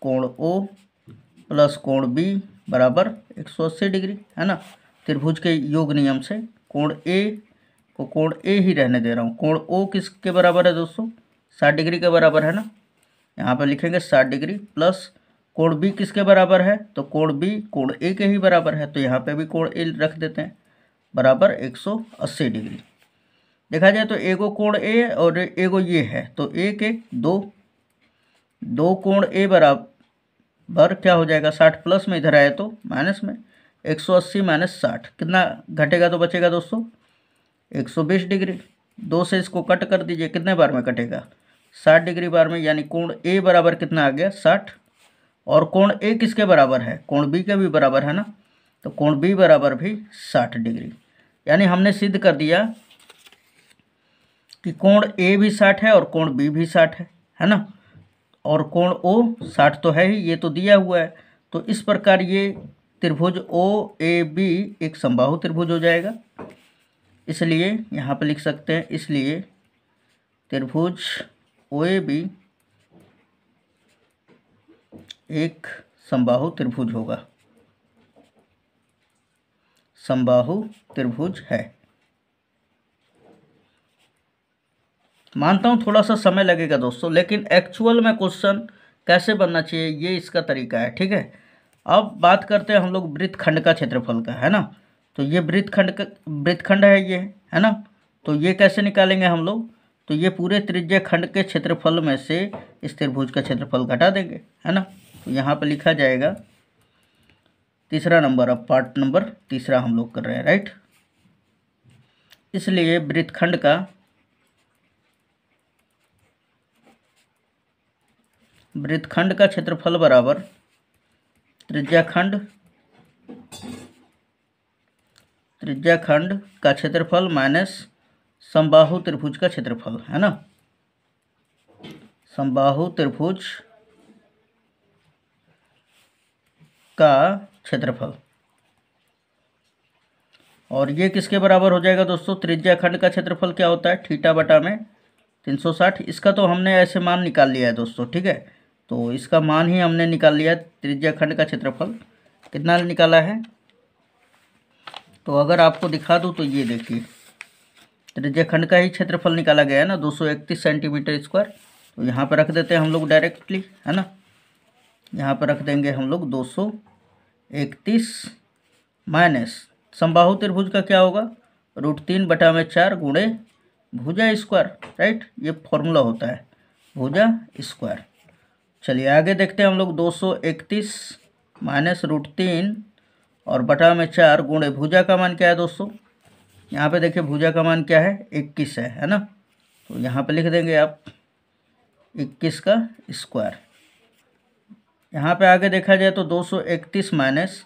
कोण ओ प्लस कोण बी बराबर एक सौ अस्सी डिग्री है ना त्रिभुज के योग नियम से कोण ए को कोण ए ही रहने दे रहा हूँ कोण ओ किसके बराबर है दोस्तों साठ डिग्री के बराबर है ना यहाँ पर लिखेंगे साठ डिग्री प्लस कोण बी किसके बराबर है तो कोण बी कोण ए के ही बराबर है तो यहाँ पे भी कोण ए रख देते हैं बराबर 180 डिग्री देखा जाए तो एगो कोण ए और एगो ये है तो ए के दो दो कोण ए बराबर क्या हो जाएगा साठ प्लस में इधर आए तो माइनस में एक सौ अस्सी माइनस साठ कितना घटेगा तो बचेगा दोस्तों एक सौ बीस डिग्री दो से इसको कट कर दीजिए कितने बार में कटेगा साठ डिग्री बार में यानी कोण ए बराबर कितना आ गया साठ और कोण ए किसके बराबर है कोण बी के भी बराबर है ना तो कोण बी बराबर भी साठ डिग्री यानी हमने सिद्ध कर दिया कि कोण ए भी साठ है और कोण बी भी साठ है है ना और कोण ओ साठ तो है ही ये तो दिया हुआ है तो इस प्रकार ये त्रिभुज ओ ए बी एक संभाव त्रिभुज हो जाएगा इसलिए यहाँ पर लिख सकते हैं इसलिए त्रिभुज ओ ए बी एक संबाहु त्रिभुज होगा संबाहु त्रिभुज है मानता हूं थोड़ा सा समय लगेगा दोस्तों लेकिन एक्चुअल में क्वेश्चन कैसे बनना चाहिए ये इसका तरीका है ठीक है अब बात करते हैं हम लोग वृत्तखंड का क्षेत्रफल का है ना तो ये वृत्तखंड का वृत्तखंड है ये है ना तो ये कैसे निकालेंगे हम लोग तो ये पूरे त्रिज्य खंड के क्षेत्रफल में से इस त्रिभुज का क्षेत्रफल घटा देंगे है ना तो यहाँ पर लिखा जाएगा तीसरा नंबर अब पार्ट नंबर तीसरा हम लोग कर रहे हैं राइट इसलिए वृत्तखंड का वृत्तखंड का क्षेत्रफल बराबर त्रिज्याखंड त्रिज्याखंड का क्षेत्रफल माइनस संबाहु त्रिभुज का क्षेत्रफल है ना संबाहु त्रिभुज का क्षेत्रफल और ये किसके बराबर हो जाएगा दोस्तों त्रिज्या खंड का क्षेत्रफल क्या होता है ठीटा बटा में 360 इसका तो हमने ऐसे मान निकाल लिया है दोस्तों ठीक है तो इसका मान ही हमने निकाल लिया त्रिज्या खंड का क्षेत्रफल कितना निकाला है तो अगर आपको दिखा दूँ तो ये देखिए त्रिज्या खंड का ही क्षेत्रफल निकाला गया है ना दो सेंटीमीटर स्क्वायर तो यहाँ पर रख देते हैं हम लोग डायरेक्टली है ना यहाँ पर रख देंगे हम लोग दो सौ इकतीस माइनस संबाहु त्रिभुज का क्या होगा रूट तीन बटा में चार गुणे भुजा स्क्वायर राइट ये फॉर्मूला होता है भुजा स्क्वायर चलिए आगे देखते हैं हम लोग दो सौ इकतीस माइनस रूट तीन और बटा में चार गुणे भुजा का मान क्या है दोस्तों यहाँ पे देखिए भुजा का मान क्या है इक्कीस है है ना तो यहाँ पे लिख देंगे आप इक्कीस का स्क्वायर यहाँ पे आगे देखा जाए तो 231 सौ इकतीस माइनस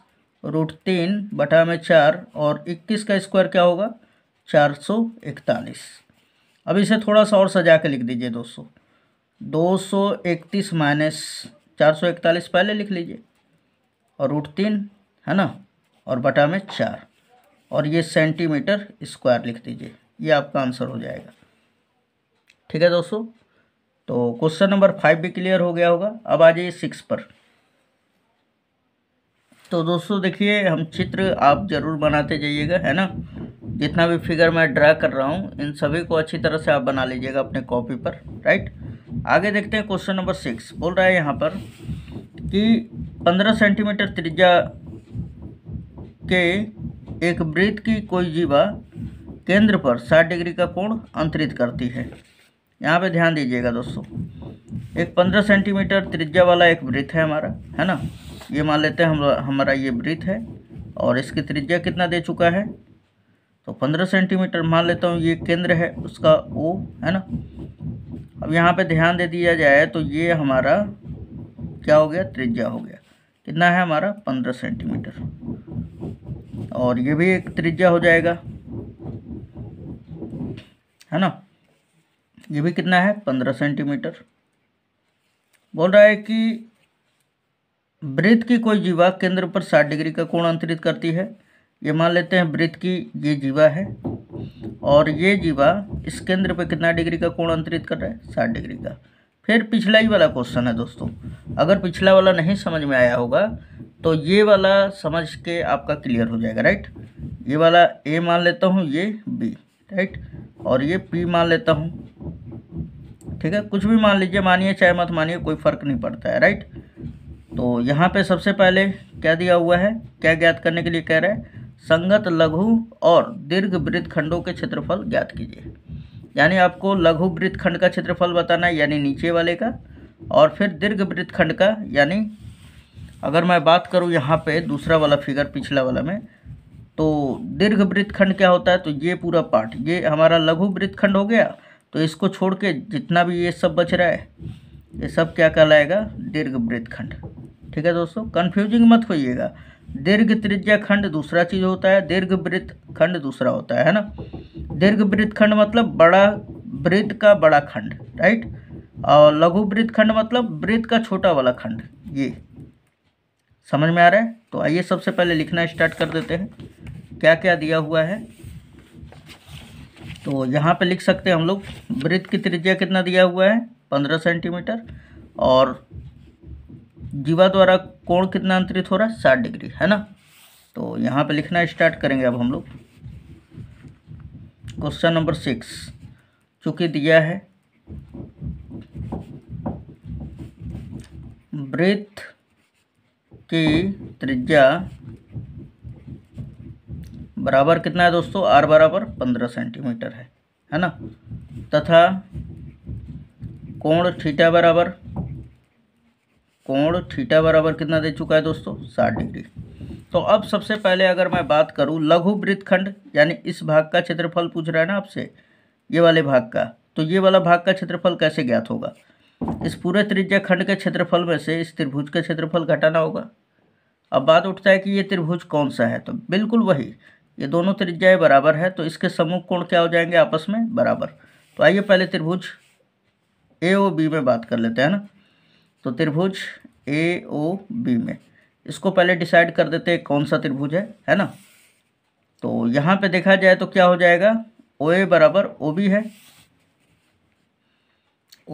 रूट तीन बटा में चार और 21 का स्क्वायर क्या होगा चार सौ इकतालीस अब इसे थोड़ा सा और सजा के लिख दीजिए दोस्तों दो सौ इकतीस माइनस चार सौ इकतालीस पहले लिख लीजिए और रूट तीन है ना और बटा में चार और ये सेंटीमीटर स्क्वायर लिख दीजिए ये आपका आंसर हो जाएगा ठीक है दोस्तों तो क्वेश्चन नंबर फाइव भी क्लियर हो गया होगा अब आ जाइए सिक्स पर तो दोस्तों देखिए हम चित्र आप ज़रूर बनाते जाइएगा है ना जितना भी फिगर मैं ड्रा कर रहा हूँ इन सभी को अच्छी तरह से आप बना लीजिएगा अपने कॉपी पर राइट आगे देखते हैं क्वेश्चन नंबर सिक्स बोल रहा है यहाँ पर कि पंद्रह सेंटीमीटर त्रिज्या के एक वृत्त की कोई जीवा केंद्र पर साठ डिग्री का कोण अंतरित करती है यहाँ पे ध्यान दीजिएगा दोस्तों एक पंद्रह सेंटीमीटर त्रिज्या वाला एक वृत्त है हमारा है ना ये मान लेते हैं हम हमारा ये वृत्त है और इसकी त्रिज्या कितना दे चुका है तो पंद्रह सेंटीमीटर मान लेता हूँ ये केंद्र है उसका ओ है ना अब यहाँ पे ध्यान दे दिया जाए तो ये हमारा क्या हो गया त्रिज्या हो गया कितना है हमारा पंद्रह सेंटीमीटर और ये भी एक त्रिज्या हो जाएगा है ना ये भी कितना है पंद्रह सेंटीमीटर बोल रहा है कि वृत्त की कोई जीवा केंद्र पर साठ डिग्री का कोण अंतरित करती है ये मान लेते हैं वृत्त की ये जीवा है और ये जीवा इस केंद्र पर कितना डिग्री का कोण अंतरित कर रहा है साठ डिग्री का फिर पिछला ही वाला क्वेश्चन है दोस्तों अगर पिछला वाला नहीं समझ में आया होगा तो ये वाला समझ के आपका क्लियर हो जाएगा राइट ये वाला ए मान लेता हूँ ये बी राइट और ये पी मान लेता हूँ ठीक है कुछ भी मान लीजिए मानिए चाहे मत मानिए कोई फ़र्क नहीं पड़ता है राइट तो यहाँ पे सबसे पहले क्या दिया हुआ है क्या ज्ञात करने के लिए कह रहे हैं संगत लघु और दीर्घ वृत्त खंडों के क्षेत्रफल ज्ञात कीजिए यानी आपको लघु वृत्त खंड का क्षेत्रफल बताना है यानी नीचे वाले का और फिर दीर्घ वृत्त खंड का यानी अगर मैं बात करूँ यहाँ पे दूसरा वाला फिगर पिछला वाला में तो दीर्घ वृत्तखंड क्या होता है तो ये पूरा पार्ट ये हमारा लघु वृत्तखंड हो गया तो इसको छोड़ के जितना भी ये सब बच रहा है ये सब क्या कहलाएगा दीर्घ वृत्तखंड ठीक है दोस्तों कन्फ्यूजिंग मत होइएगा दीर्घ त्रिज्या खंड दूसरा चीज़ होता है दीर्घ वृत्त खंड दूसरा होता है है ना दीर्घ वृत्त खंड मतलब बड़ा वृत्त का बड़ा खंड राइट और लघु वृत्त खंड मतलब वृत्त का छोटा वाला खंड ये समझ में आ रहा है तो आइए सबसे पहले लिखना स्टार्ट कर देते हैं क्या क्या दिया हुआ है तो यहाँ पे लिख सकते हैं हम लोग वृत्त की त्रिज्या कितना दिया हुआ है पंद्रह सेंटीमीटर और जीवा द्वारा कोण कितना अंतरित हो रहा है साठ डिग्री है ना तो यहाँ पे लिखना स्टार्ट करेंगे अब हम लोग क्वेश्चन नंबर सिक्स चूँकि दिया है वृत्त की त्रिज्या बराबर कितना है दोस्तों आर बराबर पंद्रह सेंटीमीटर है है ना तथा कोण ठीटा बराबर कोण ठीटा बराबर कितना दे चुका है दोस्तों साठ डिग्री तो अब सबसे पहले अगर मैं बात करूं लघु वृत्तखंड यानी इस भाग का क्षेत्रफल पूछ रहा है ना आपसे ये वाले भाग का तो ये वाला भाग का क्षेत्रफल कैसे ज्ञात होगा इस पूरे त्रिज्या खंड के क्षेत्रफल में से इस त्रिभुज का क्षेत्रफल घटाना होगा अब बात उठता है कि ये त्रिभुज कौन सा है तो बिल्कुल वही ये दोनों त्रिज्याएं बराबर है तो इसके समूह कोण क्या हो जाएंगे आपस में बराबर तो आइए पहले त्रिभुज ए ओ बी में बात कर लेते हैं ना तो त्रिभुज ए ओ बी में इसको पहले डिसाइड कर देते हैं कौन सा त्रिभुज है है ना तो यहाँ पे देखा जाए तो क्या हो जाएगा ओ ए बराबर ओ बी है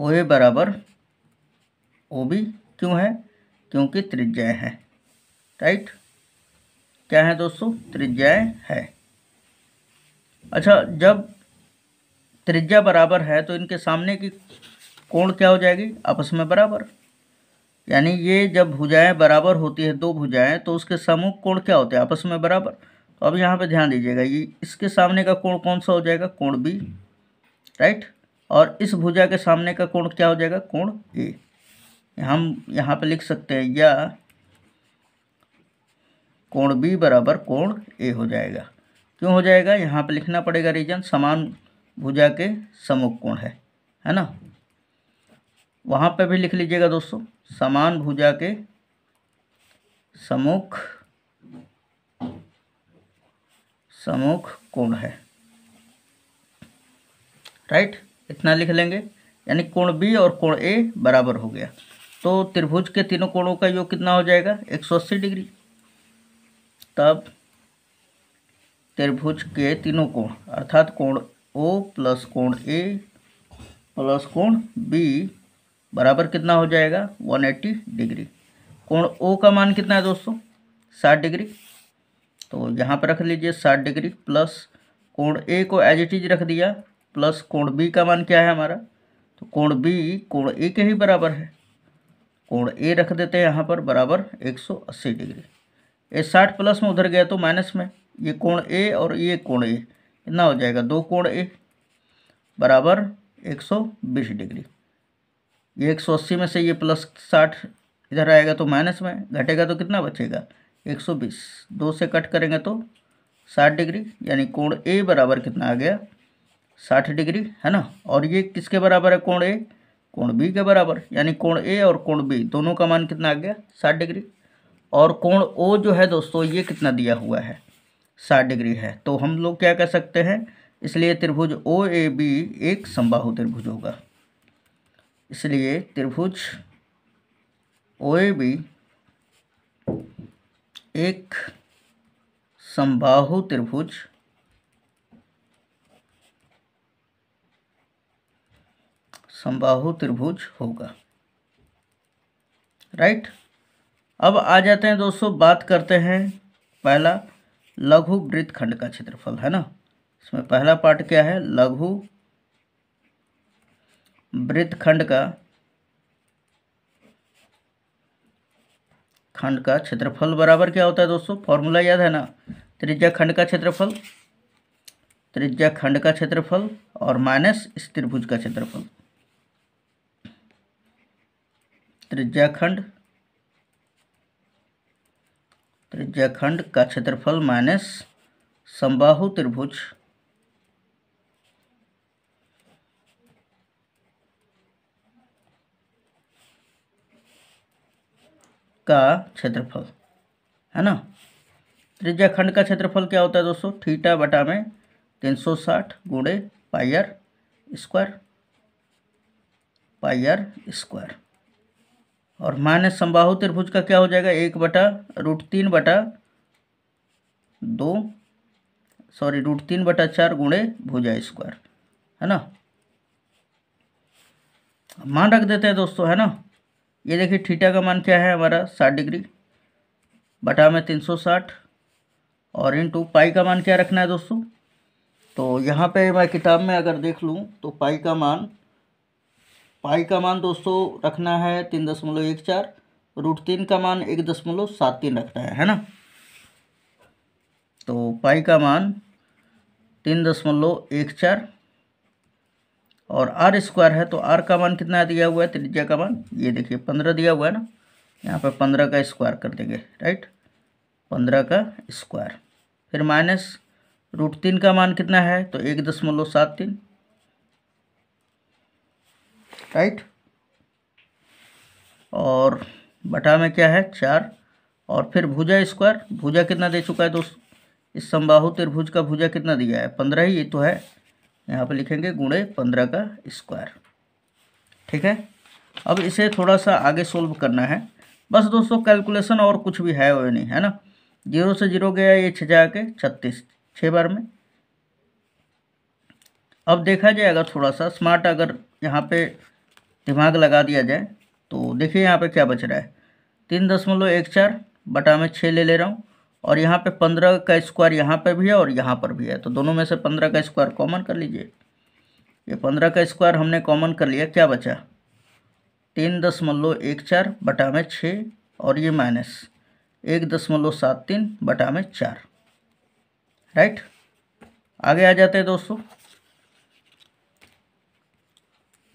ओ ए बराबर ओ बी क्यों है क्योंकि त्रिज्याएँ हैं राइट क्या है दोस्तों त्रिज्याएँ है अच्छा जब त्रिज्या बराबर है तो इनके सामने की कोण क्या हो जाएगी आपस में बराबर यानी ये जब भुजाएं बराबर होती है दो भुजाएं तो उसके समूह कोण क्या होते हैं आपस में बराबर तो अब यहाँ पे ध्यान दीजिएगा ये इसके सामने का कोण कौन सा हो जाएगा कोण बी राइट और इस भुजा के सामने का कोण क्या हो जाएगा कोण ए हम यहाँ पे लिख सकते हैं या कोण बी बराबर कोण ए हो जाएगा क्यों हो जाएगा यहाँ पे लिखना पड़ेगा रीजन समान भुजा के समुख कोण है है ना वहाँ पे भी लिख लीजिएगा दोस्तों समान भुजा के समुख समुख कोण है राइट इतना लिख लेंगे यानी कोण बी और कोण ए बराबर हो गया तो त्रिभुज के तीनों कोणों का योग कितना हो जाएगा 180 डिग्री तब त्रिभुज के तीनों कोण अर्थात कोण ओ प्लस कोण ए प्लस कोण बी बराबर कितना हो जाएगा 180 डिग्री कोण ओ का मान कितना है दोस्तों 60 डिग्री तो यहाँ पर रख लीजिए 60 डिग्री प्लस कोण ए को एज इट इज रख दिया प्लस कोण बी का मान क्या है हमारा तो कोण बी कोण ए के ही बराबर है कोण ए रख देते हैं यहाँ पर बराबर 180 डिग्री ए साठ प्लस में उधर गया तो माइनस में ये कोण ए और ये कोण ए कितना हो जाएगा दो कोण ए बराबर 120 डिग्री ये 180 में से ये प्लस 60 इधर आएगा तो माइनस में घटेगा तो कितना बचेगा 120 दो से कट करेंगे तो 60 डिग्री यानी कोण ए बराबर कितना आ गया साठ डिग्री है ना और ये किसके बराबर है कोण ए कोण बी के बराबर यानी कोण ए और कोण बी दोनों का मान कितना आ गया साठ डिग्री और कोण ओ जो है दोस्तों ये कितना दिया हुआ है साठ डिग्री है तो हम लोग क्या कह सकते हैं इसलिए त्रिभुज ओ ए बी एक संबाहु त्रिभुज होगा इसलिए त्रिभुज ओ ए बी एक संबाहु त्रिभुज समबाहु त्रिभुज होगा राइट अब आ जाते हैं दोस्तों बात करते हैं पहला लघु वृत्त खंड का क्षेत्रफल है ना इसमें पहला पार्ट क्या है लघु वृत्त खंड का खंड का क्षेत्रफल बराबर क्या होता है दोस्तों फॉर्मूला याद है ना त्रिज्या खंड का क्षेत्रफल त्रिज्या खंड का क्षेत्रफल और माइनस इस त्रिभुज का क्षेत्रफल त्रिज्याखंड खंड का क्षेत्रफल माइनस संबाहु त्रिभुज का क्षेत्रफल है ना त्रिज्याखंड का क्षेत्रफल क्या होता है दोस्तों थीटा बटा में तीन सौ साठ गुणे पायर स्क्वायर पायर स्क्वायर और माइनस समबाहु त्रिभुज का क्या हो जाएगा एक बटा रूट तीन बटा दो सॉरी रूट तीन बटा चार गुणे भुजा स्क्वायर है ना मान रख देते हैं दोस्तों है ना ये देखिए थीटा का मान क्या है हमारा साठ डिग्री बटा में तीन सौ साठ और इन टू पाई का मान क्या रखना है दोस्तों तो यहाँ पे मैं किताब में अगर देख लूँ तो पाई का मान पाई का मान दोस्तों रखना है तीन दशमलव एक चार रूट तीन का मान एक दशमलव सात तीन रखना है है ना तो पाई का मान तीन दशमलव एक चार और आर स्क्वायर है तो आर का मान कितना दिया हुआ है त्रिज्या का मान ये देखिए पंद्रह दिया हुआ है ना यहाँ पर पंद्रह का स्क्वायर कर देंगे राइट पंद्रह का स्क्वायर फिर माइनस रूट तीन का मान कितना है तो एक दशमलव सात तीन राइट और बटा में क्या है चार और फिर भुजा स्क्वायर भुजा कितना दे चुका है दोस्त इस समबाहु त्रिभुज का भुजा कितना दिया है पंद्रह ही ये तो है यहाँ पे लिखेंगे गुणे पंद्रह का स्क्वायर ठीक है अब इसे थोड़ा सा आगे सोल्व करना है बस दोस्तों कैलकुलेशन और कुछ भी है वो नहीं है ना जीरो से जीरो गया ये छः जाके छत्तीस छः बार में अब देखा जाएगा थोड़ा सा स्मार्ट अगर यहाँ पे दिमाग लगा दिया जाए तो देखिए यहाँ पे क्या बच रहा है तीन दशमलव एक चार बटा में छः ले ले रहा हूँ और यहाँ पे पंद्रह का स्क्वायर यहाँ पे भी है और यहाँ पर भी है तो दोनों में से पंद्रह का स्क्वायर कॉमन कर लीजिए ये पंद्रह का स्क्वायर हमने कॉमन कर लिया क्या बचा तीन दशमलव एक चार बटा में छः और ये माइनस एक दशमलव सात तीन बटा में चार राइट आगे आ जाते हैं दोस्तों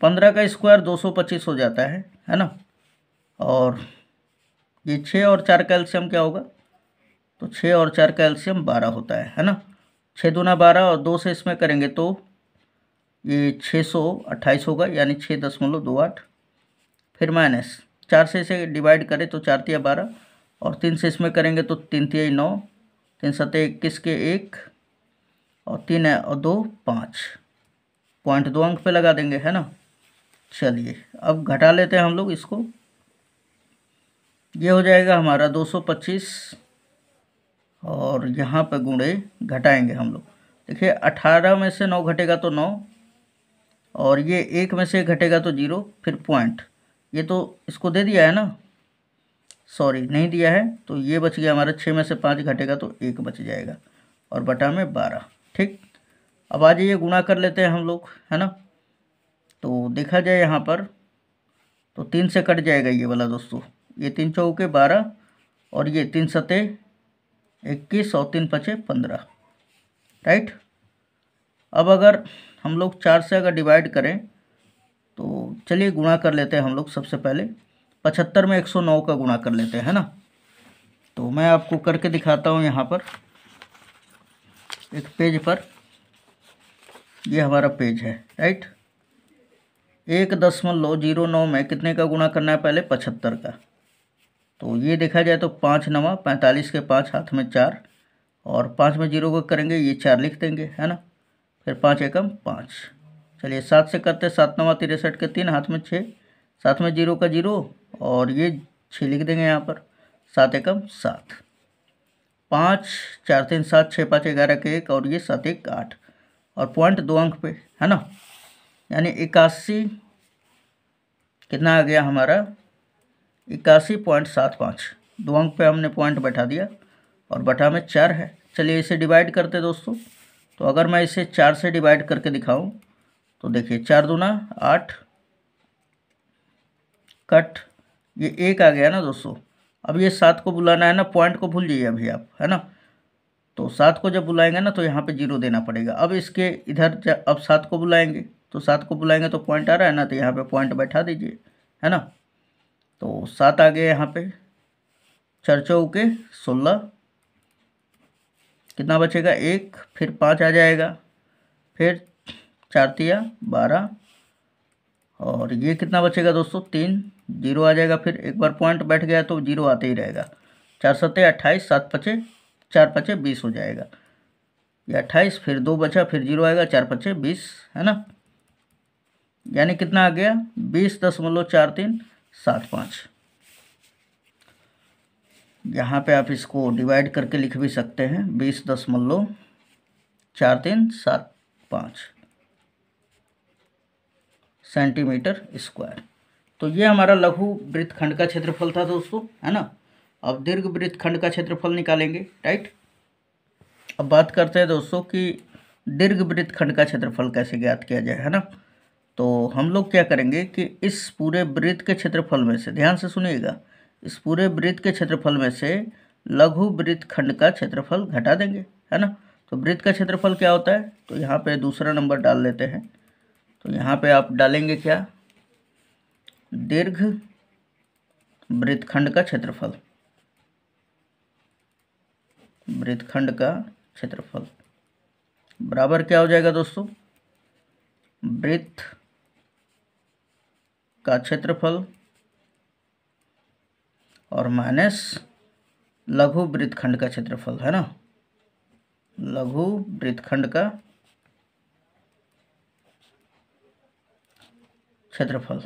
पंद्रह का स्क्वायर दो सौ पच्चीस हो जाता है है ना और ये छः और चार कैल्शियम क्या होगा तो छः और चार कैल्शियम बारह होता है है ना छः दूना बारह और दो से इसमें करेंगे तो ये छः सौ अट्ठाईस होगा यानी छः दशमलव दो आठ फिर माइनस चार से इसे डिवाइड करें तो चार तिया बारह और तीन से इसमें करेंगे तो तीन तिया नौ तीन सतह इक्कीस के एक और तीन है और दो पाँच पॉइंट दो अंक पे लगा देंगे है ना चलिए अब घटा लेते हैं हम लोग इसको ये हो जाएगा हमारा 225 और यहाँ पर गुणे घटाएंगे हम लोग देखिए 18 में से 9 घटेगा तो 9 और ये एक में से घटेगा तो जीरो फिर पॉइंट ये तो इसको दे दिया है ना सॉरी नहीं दिया है तो ये बच गया हमारा छः में से पाँच घटेगा तो एक बच जाएगा और बटा में बारह ठीक अब आ जाइए गुणा कर लेते हैं हम लोग है ना तो देखा जाए यहाँ पर तो तीन से कट जाएगा ये वाला दोस्तों ये तीन चौके बारह और ये तीन सतह इक्कीस और तीन पचे पंद्रह राइट अब अगर हम लोग चार से अगर डिवाइड करें तो चलिए गुणा कर लेते हैं हम लोग सबसे पहले पचहत्तर में एक सौ नौ का गुणा कर लेते हैं ना तो मैं आपको करके दिखाता हूँ यहाँ पर एक पेज पर ये हमारा पेज है राइट एक दशमलव जीरो नौ में कितने का गुणा करना है पहले पचहत्तर का तो ये देखा जाए तो पाँच नवा पैंतालीस के पाँच हाथ में चार और पाँच में जीरो को करेंगे ये चार लिख देंगे है ना फिर पाँच एकम पाँच चलिए सात से करते सात नवा तिरसठ के तीन हाथ में छः सात में जीरो का जीरो और ये छः लिख देंगे यहाँ पर सात एकम सात पाँच चार तीन सात छः पाँच ग्यारह के एक और ये सात एक आठ और पॉइंट दो अंक पे है ना यानी इक्यासी कितना आ गया हमारा इक्यासी पॉइंट सात पाँच दो अंक पर हमने पॉइंट बैठा दिया और बटा में चार है चलिए इसे डिवाइड करते दोस्तों तो अगर मैं इसे चार से डिवाइड करके दिखाऊं तो देखिए चार दूना आठ कट ये एक आ गया ना दोस्तों अब ये सात को बुलाना है ना पॉइंट को भूल जाइए अभी आप है ना तो सात को जब बुलाएंगे ना तो यहाँ पे जीरो देना पड़ेगा अब इसके इधर अब सात को बुलाएंगे तो सात को बुलाएंगे तो पॉइंट आ रहा है ना तो यहाँ पे पॉइंट बैठा दीजिए है ना तो सात आ गए यहाँ पे चार चौके सोलह कितना बचेगा एक फिर पाँच आ जाएगा फिर चार तिया बारह और ये कितना बचेगा दोस्तों तीन जीरो आ जाएगा फिर एक बार पॉइंट बैठ गया तो जीरो आते ही रहेगा चार सत्ते अट्ठाईस सात पचे चार पचे बीस हो जाएगा ये अट्ठाईस फिर दो बचा फिर जीरो आएगा चार पचे बीस है ना यानी कितना आ गया बीस दशमलव चार तीन सात पाँच यहाँ पे आप इसको डिवाइड करके लिख भी सकते हैं बीस दशमलव चार तीन सात पाँच सेंटीमीटर स्क्वायर तो ये हमारा लघु वृत्तखंड का क्षेत्रफल था दोस्तों है ना अब दीर्घ वृत्तखंड का क्षेत्रफल निकालेंगे राइट अब बात करते हैं दोस्तों कि दीर्घ वृत्तखंड का क्षेत्रफल कैसे ज्ञात किया जाए है ना तो हम लोग क्या करेंगे कि इस पूरे वृत्त के क्षेत्रफल में से ध्यान से सुनिएगा इस पूरे वृत्त के क्षेत्रफल में से लघु वृत्त खंड का क्षेत्रफल घटा देंगे है ना तो वृत्त का क्षेत्रफल क्या होता है तो यहाँ पे दूसरा नंबर डाल लेते हैं तो यहाँ पे आप डालेंगे क्या दीर्घ वृत्तखंड का क्षेत्रफल वृत्तखंड का क्षेत्रफल बराबर क्या हो जाएगा दोस्तों वृत्त का क्षेत्रफल और माइनस लघु वृत्तखंड का क्षेत्रफल है ना लघु वृत्तखंड का क्षेत्रफल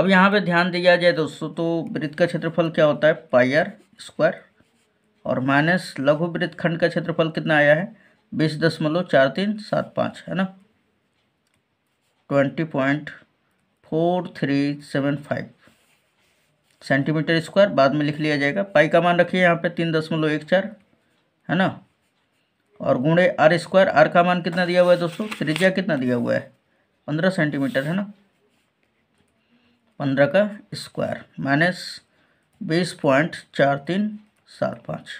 अब यहाँ पे ध्यान दिया जाए दोस्तों तो वृत्त का क्षेत्रफल क्या होता है पायर स्क्वायर और माइनस लघु वृत्तखंड का क्षेत्रफल कितना आया है बीस दशमलव चार तीन सात पाँच है ना twenty point four three seven five centimetre square बाद में लिख लिया जाएगा पाई का मान रखिए यहाँ पे तीन दशमलव एक चार है ना और गुणे आर स्क्वायर आर का मान कितना दिया हुआ है दोस्तों त्रिज्या कितना दिया हुआ है पंद्रह सेंटीमीटर है ना पंद्रह का स्क्वायर माइनस बीस पॉइंट चार तीन सात पाँच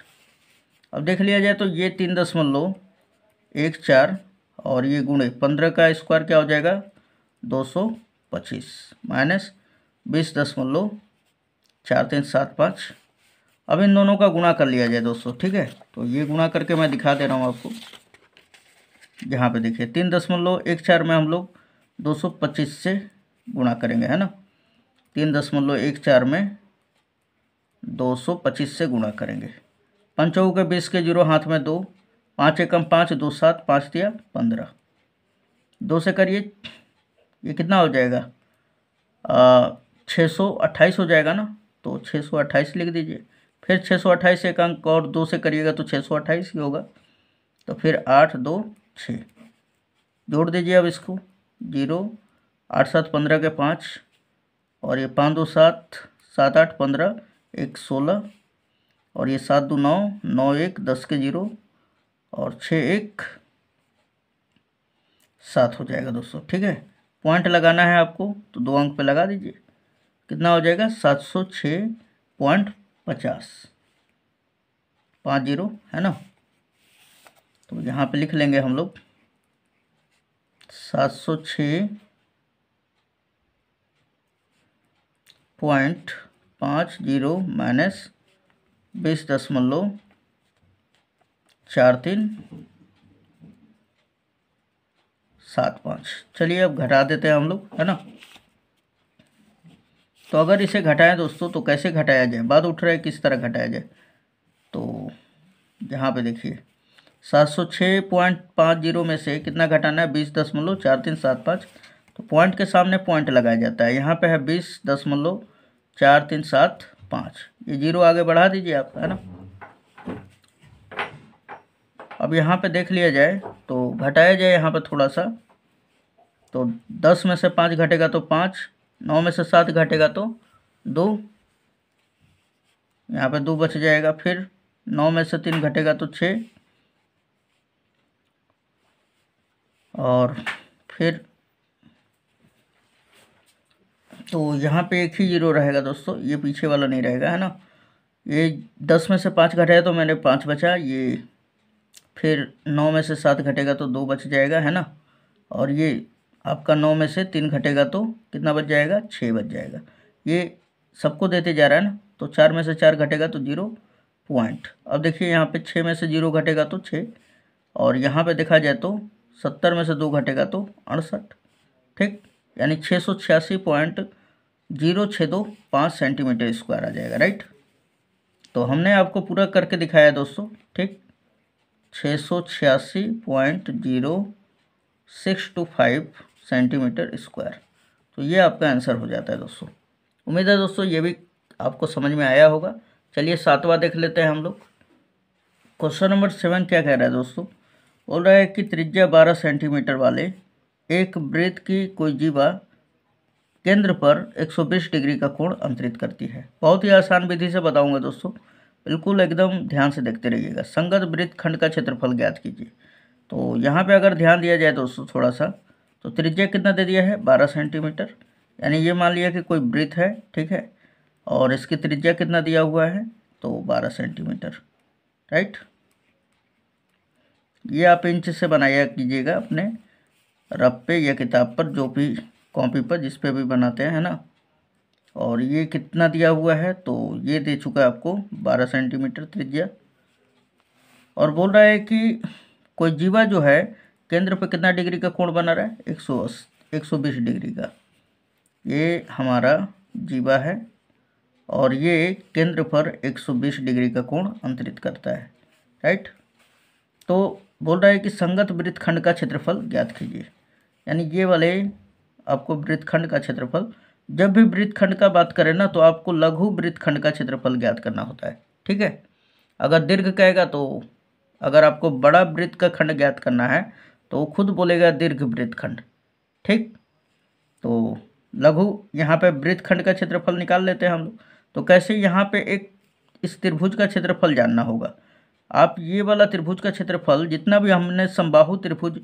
अब देख लिया जाए तो ये तीन दशमलव एक चार और ये गुणे पंद्रह का स्क्वायर क्या हो जाएगा दो सौ पच्चीस माइनस बीस दशमलव चार तीन सात पाँच अब इन दोनों का गुणा कर लिया जाए दोस्तों ठीक है तो ये गुणा करके मैं दिखा दे रहा हूँ आपको यहाँ पे देखिए तीन दशमलव एक चार में हम लोग दो सौ पच्चीस से गुणा करेंगे है ना तीन दशमलव एक चार में दो सौ पच्चीस से गुणा करेंगे पंचों के बीस के जीरो हाथ में दो पाँच एकम पाँच दो सात पाँच दिया पंद्रह दो से करिए ये कितना हो जाएगा छः सौ अट्ठाईस हो जाएगा ना तो छः सौ अट्ठाईस लिख दीजिए फिर छः सौ अट्ठाईस एक अंक और दो से करिएगा तो छः सौ अट्ठाईस ही होगा तो फिर आठ दो छः जोड़ दीजिए अब इसको जीरो आठ सात पंद्रह के पाँच और ये पाँच दो सात सात आठ पंद्रह एक सोलह और ये सात दो नौ नौ एक दस के जीरो और छः एक सात हो जाएगा दोस्तों ठीक है पॉइंट लगाना है आपको तो दो अंक पे लगा दीजिए कितना हो जाएगा सात सौ छः पॉइंट पचास पाँच जीरो है ना तो यहाँ पे लिख लेंगे हम लोग सात सौ छ पॉइंट पाँच जीरो माइनस बीस दशमलव चार तीन सात पाँच चलिए अब घटा देते हैं हम लोग है ना तो अगर इसे घटाएं दोस्तों तो कैसे घटाया जाए बाद उठ रहा है किस तरह घटाया जाए तो यहाँ पे देखिए सात सौ छः पॉइंट पाँच जीरो में से कितना घटाना है बीस दशमलव चार तीन सात पाँच तो पॉइंट के सामने पॉइंट लगाया जाता है यहाँ पे है बीस दशमलव चार तीन सात पाँच ये जीरो आगे बढ़ा दीजिए आप है ना अब यहाँ पे देख लिया जाए तो घटाया जाए यहाँ पे थोड़ा सा तो दस में से पाँच घटेगा तो पाँच नौ में से सात घटेगा तो दो यहाँ पे दो बच जाएगा फिर नौ में से तीन घटेगा तो छः और फिर तो यहाँ पे एक ही जीरो रहेगा दोस्तों ये पीछे वाला नहीं रहेगा है ना ये दस में से पाँच घटेगा तो मैंने पाँच बचा ये फिर नौ में से सात घटेगा तो दो बच जाएगा है ना और ये आपका नौ में से तीन घटेगा तो कितना बच जाएगा छः बच जाएगा ये सबको देते जा रहा है ना तो चार में से चार घटेगा तो जीरो पॉइंट अब देखिए यहाँ पे छः में से जीरो घटेगा तो छः और यहाँ पे देखा जाए तो सत्तर में से दो घटेगा तो अड़सठ ठीक यानी छः सौ छियासी पॉइंट जीरो छः दो पाँच सेंटीमीटर स्क्वायर आ जाएगा राइट तो हमने आपको पूरा करके दिखाया दोस्तों ठीक छः सौ छियासी point zero six two five centimetre square तो ये आपका आंसर हो जाता है दोस्तों उम्मीद है दोस्तों ये भी आपको समझ में आया होगा चलिए सातवां देख लेते हैं हम लोग क्वेश्चन नंबर सेवन क्या कह रहा है दोस्तों बोल रहा है कि त्रिज्या बारह सेंटीमीटर वाले एक वृत्त की कोई जीवा केंद्र पर 120 डिग्री का कोण अंतरित करती है बहुत ही आसान विधि से बताऊंगा दोस्तों बिल्कुल एकदम ध्यान से देखते रहिएगा संगत वृत्त खंड का क्षेत्रफल ज्ञात कीजिए तो यहाँ पे अगर ध्यान दिया जाए दोस्तों थोड़ा सा तो त्रिज्या कितना दे दिया है बारह सेंटीमीटर यानी ये मान लिया कि कोई ब्रिथ है ठीक है और इसकी त्रिज्या कितना दिया हुआ है तो बारह सेंटीमीटर राइट ये आप इंच से बनाया कीजिएगा अपने रब पे या किताब पर जो भी कॉपी पर जिस पे भी बनाते हैं है ना और ये कितना दिया हुआ है तो ये दे चुका है आपको बारह सेंटीमीटर त्रिज्या और बोल रहा है कि कोई जीवा जो है केंद्र पर कितना डिग्री का कोण बना रहा है एक सौ एक सौ बीस डिग्री का ये हमारा जीवा है और ये केंद्र पर 120 डिग्री का कोण अंतरित करता है राइट तो बोल रहा है कि संगत वृत्तखंड का क्षेत्रफल ज्ञात कीजिए यानी ये वाले आपको वृत्तखंड का क्षेत्रफल जब भी वृत्तखंड का बात करें ना तो आपको लघु वृत्तखंड का क्षेत्रफल ज्ञात करना होता है ठीक है अगर दीर्घ कहेगा तो अगर आपको बड़ा वृत्त का खंड ज्ञात करना है तो खुद बोलेगा दीर्घ वृत्तखंड ठीक तो लघु यहाँ पे वृत्तखंड का क्षेत्रफल निकाल लेते हैं हम लोग तो कैसे यहाँ पे एक इस त्रिभुज का क्षेत्रफल जानना होगा आप ये वाला त्रिभुज का क्षेत्रफल जितना भी हमने संबाहु त्रिभुज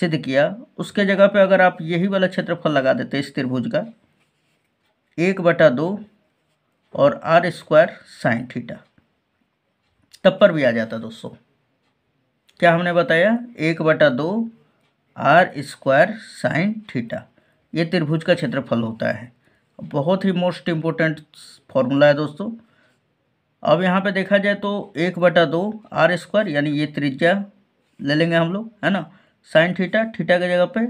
सिद्ध किया उसके जगह पे अगर आप यही वाला क्षेत्रफल लगा देते इस त्रिभुज का एक बटा दो और आर स्क्वायर साइन थीटा तब पर भी आ जाता दोस्तों क्या हमने बताया एक बटा दो आर स्क्वायर साइन थीटा ये त्रिभुज का क्षेत्रफल होता है बहुत ही मोस्ट इम्पोर्टेंट फॉर्मूला है दोस्तों अब यहाँ पे देखा जाए तो एक बटा दो आर स्क्वायर यानी ये त्रिज्या ले लेंगे हम लोग है ना साइन थीटा थीटा की जगह पे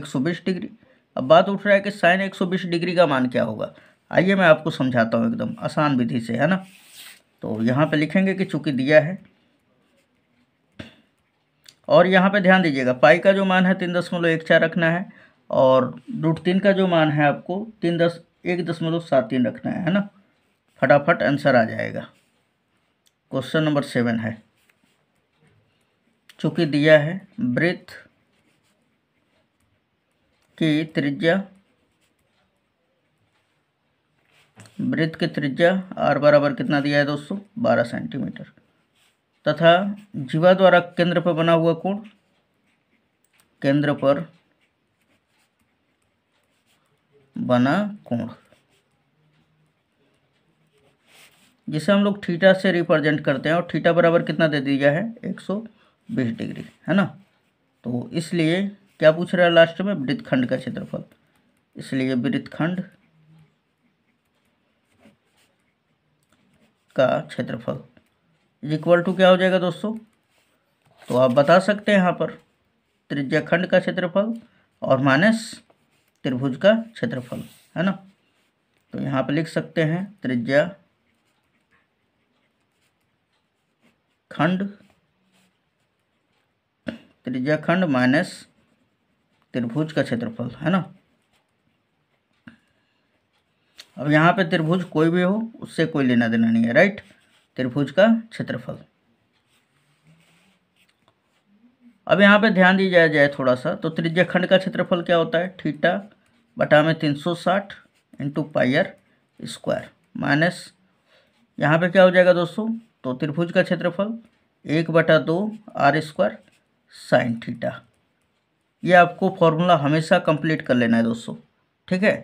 120 डिग्री अब बात उठ रहा है कि साइन 120 डिग्री का मान क्या होगा आइए मैं आपको समझाता हूँ एकदम आसान विधि से है ना तो यहाँ पे लिखेंगे कि चूँकि दिया है और यहाँ पे ध्यान दीजिएगा पाई का जो मान है तीन दशमलव एक चार रखना है और रूट तीन का जो मान है आपको तीन दस एक दशमलव सात तीन रखना है है ना फटाफट आंसर आ जाएगा क्वेश्चन नंबर सेवन है चूँकि दिया है ब्रिथ की त्रिज्या वृत्त की त्रिज्या आर बराबर कितना दिया है दोस्तों बारह सेंटीमीटर तथा जीवा द्वारा केंद्र पर बना हुआ कोण केंद्र पर बना कोण जिसे हम लोग थीटा से रिप्रेजेंट करते हैं और थीटा बराबर कितना दे दिया है 120 डिग्री है ना तो इसलिए क्या पूछ रहा है लास्ट में वृत्तखंड का क्षेत्रफल इसलिए वृत्तखंड का क्षेत्रफल इक्वल टू क्या हो जाएगा दोस्तों तो आप बता सकते हैं यहाँ पर त्रिज्या खंड का क्षेत्रफल और माइनस त्रिभुज का क्षेत्रफल है ना तो यहाँ पर लिख सकते हैं त्रिज्या खंड त्रिज्या खंड माइनस त्रिभुज का क्षेत्रफल है ना अब यहाँ पे त्रिभुज कोई भी हो उससे कोई लेना देना नहीं है राइट त्रिभुज का क्षेत्रफल अब यहाँ पे ध्यान दिया जाए जाए थोड़ा सा तो त्रिज्य खंड का क्षेत्रफल क्या होता है थीटा बटा में तीन सौ साठ इंटू पायर स्क्वायर माइनस यहाँ पे क्या हो जाएगा दोस्तों तो त्रिभुज का क्षेत्रफल एक बटा दो आर स्क्वायर साइन थीटा ये आपको फॉर्मूला हमेशा कंप्लीट कर लेना है दोस्तों ठीक है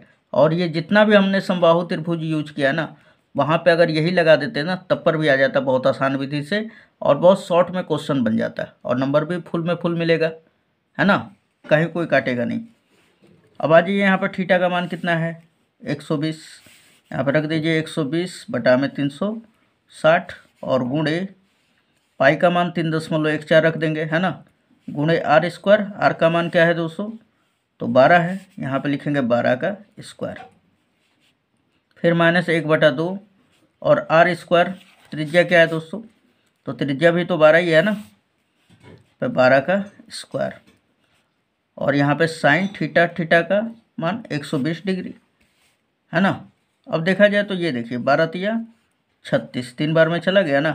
और ये जितना भी हमने समबाहु त्रिभुज यूज किया ना वहाँ पे अगर यही लगा देते ना तब पर भी आ जाता बहुत आसान विधि से और बहुत शॉर्ट में क्वेश्चन बन जाता है और नंबर भी फुल में फुल मिलेगा है ना कहीं कोई काटेगा नहीं अब आ जाइए यहाँ पर ठीटा का मान कितना है एक सौ बीस यहाँ पर रख दीजिए एक सौ बीस बटा में तीन सौ साठ और गुणे पाई का मान तीन दशमलव एक चार रख देंगे है ना गुणे आर स्क्वायर आर का मान क्या है दोस्तों तो बारह है यहाँ पर लिखेंगे बारह का स्क्वायर फिर माइनस एक बटा दो और आर स्क्वायर त्रिज्या क्या है दोस्तों तो त्रिज्या भी तो बारह ही है ना तो बारह का स्क्वायर और यहाँ पे साइन थीटा थीटा का मान एक सौ बीस डिग्री है ना अब देखा जाए तो ये देखिए बारह तिया छत्तीस तीन बार में चला गया ना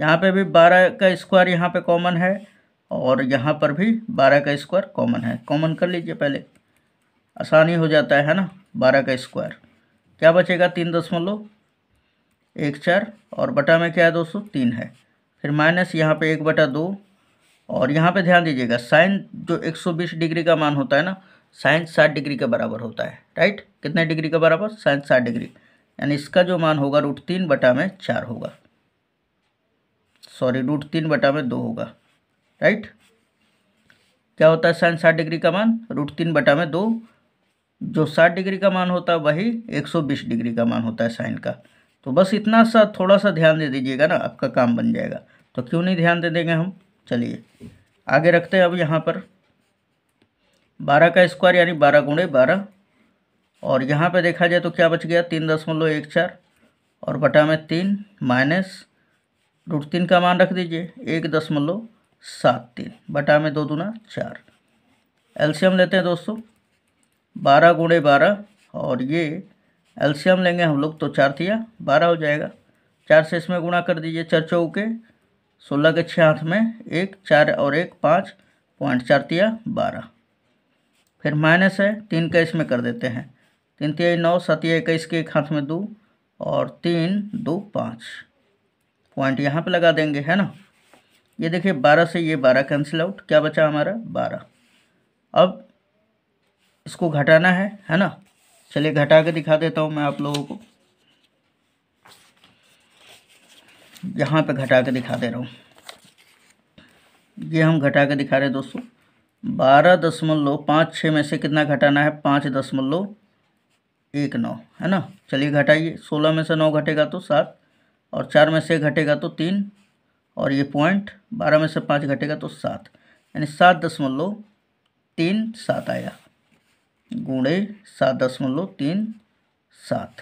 यहाँ पे भी बारह का स्क्वायर यहाँ पे कॉमन है और यहाँ पर भी बारह का स्क्वायर कॉमन है कॉमन कर लीजिए पहले आसानी हो जाता है ना बारह का स्क्वायर क्या बचेगा तीन दशमलव एक चार और बटा में क्या है दोस्तों तीन है फिर माइनस यहाँ पे एक बटा दो और यहाँ पे ध्यान दीजिएगा साइन जो 120 डिग्री का मान होता है ना साइन 60 डिग्री के बराबर होता है राइट कितने डिग्री के बराबर साइन 60 डिग्री यानी इसका जो मान होगा रूट तीन बटा में चार होगा सॉरी रूट तीन बटा में दो होगा राइट क्या होता है साइन साठ डिग्री का मान रूट तीन बटा में दो जो 60 डिग्री का मान होता है वही 120 डिग्री का मान होता है साइन का तो बस इतना सा थोड़ा सा ध्यान दे दीजिएगा ना आपका काम बन जाएगा तो क्यों नहीं ध्यान दे देंगे हम चलिए आगे रखते हैं अब यहाँ पर बारह का स्क्वायर यानी बारह गुणे बारह और यहाँ पे देखा जाए तो क्या बच गया तीन दशमलव एक चार और बटा में तीन माइनस रूट तीन का मान रख दीजिए एक दशमलव सात तीन बटा में दो दूना चार एल्शियम लेते हैं दोस्तों बारह गुणे बारह और ये एल्शियम लेंगे हम लोग तो चार थिया बारह हो जाएगा चार से इसमें गुणा कर दीजिए चार चौ के सोलह के छः हाथ में एक चार और एक पाँच पॉइंट चार थिया बारह फिर माइनस है तीन का इसमें कर देते हैं तीन तिया नौ सतिया इक्कीस के एक हाथ में दो और तीन दो पाँच पॉइंट यहाँ पर लगा देंगे है ना ये देखिए बारह से ये बारह कैंसिल आउट क्या बचा हमारा बारह अब इसको घटाना है है ना चलिए घटा के दिखा देता हूँ मैं आप लोगों को यहाँ पे घटा के दिखा दे रहा हूँ ये हम घटा के दिखा रहे हैं दोस्तों बारह दशमलव पाँच छः में से कितना घटाना है पाँच दशमलव एक नौ है ना चलिए घटाइए सोलह में से नौ घटेगा तो सात और चार में से घटेगा तो तीन और ये पॉइंट बारह में से पाँच घटेगा तो सात यानी सात दशमलव तीन सात आएगा गुणे सात दशमलव तीन सात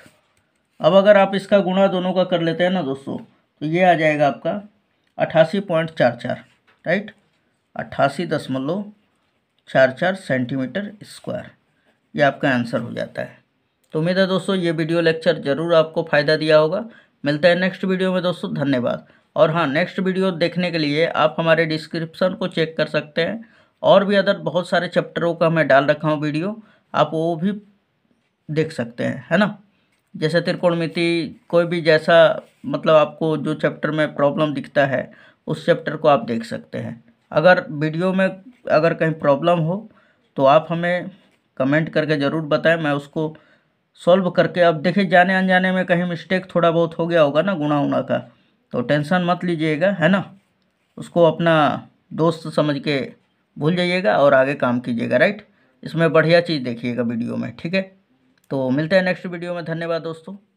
अब अगर आप इसका गुणा दोनों का कर लेते हैं ना दोस्तों तो ये आ जाएगा आपका अट्ठासी पॉइंट चार चार राइट अट्ठासी दशमलव चार चार सेंटीमीटर स्क्वायर ये आपका आंसर हो जाता है तो उम्मीद है दोस्तों ये वीडियो लेक्चर ज़रूर आपको फ़ायदा दिया होगा मिलता है नेक्स्ट वीडियो में दोस्तों धन्यवाद और हाँ नेक्स्ट वीडियो देखने के लिए आप हमारे डिस्क्रिप्सन को चेक कर सकते हैं और भी अदर बहुत सारे चैप्टरों का मैं डाल रखा हूँ वीडियो आप वो भी देख सकते हैं है ना जैसे त्रिकोणमिति कोई भी जैसा मतलब आपको जो चैप्टर में प्रॉब्लम दिखता है उस चैप्टर को आप देख सकते हैं अगर वीडियो में अगर कहीं प्रॉब्लम हो तो आप हमें कमेंट करके ज़रूर बताएं मैं उसको सॉल्व करके अब देखिए जाने अनजाने में कहीं मिस्टेक थोड़ा बहुत हो गया होगा ना गुणा उना का तो टेंशन मत लीजिएगा है ना उसको अपना दोस्त समझ के भूल जाइएगा और आगे काम कीजिएगा राइट इसमें बढ़िया चीज़ देखिएगा वीडियो में ठीक है तो मिलते हैं नेक्स्ट वीडियो में धन्यवाद दोस्तों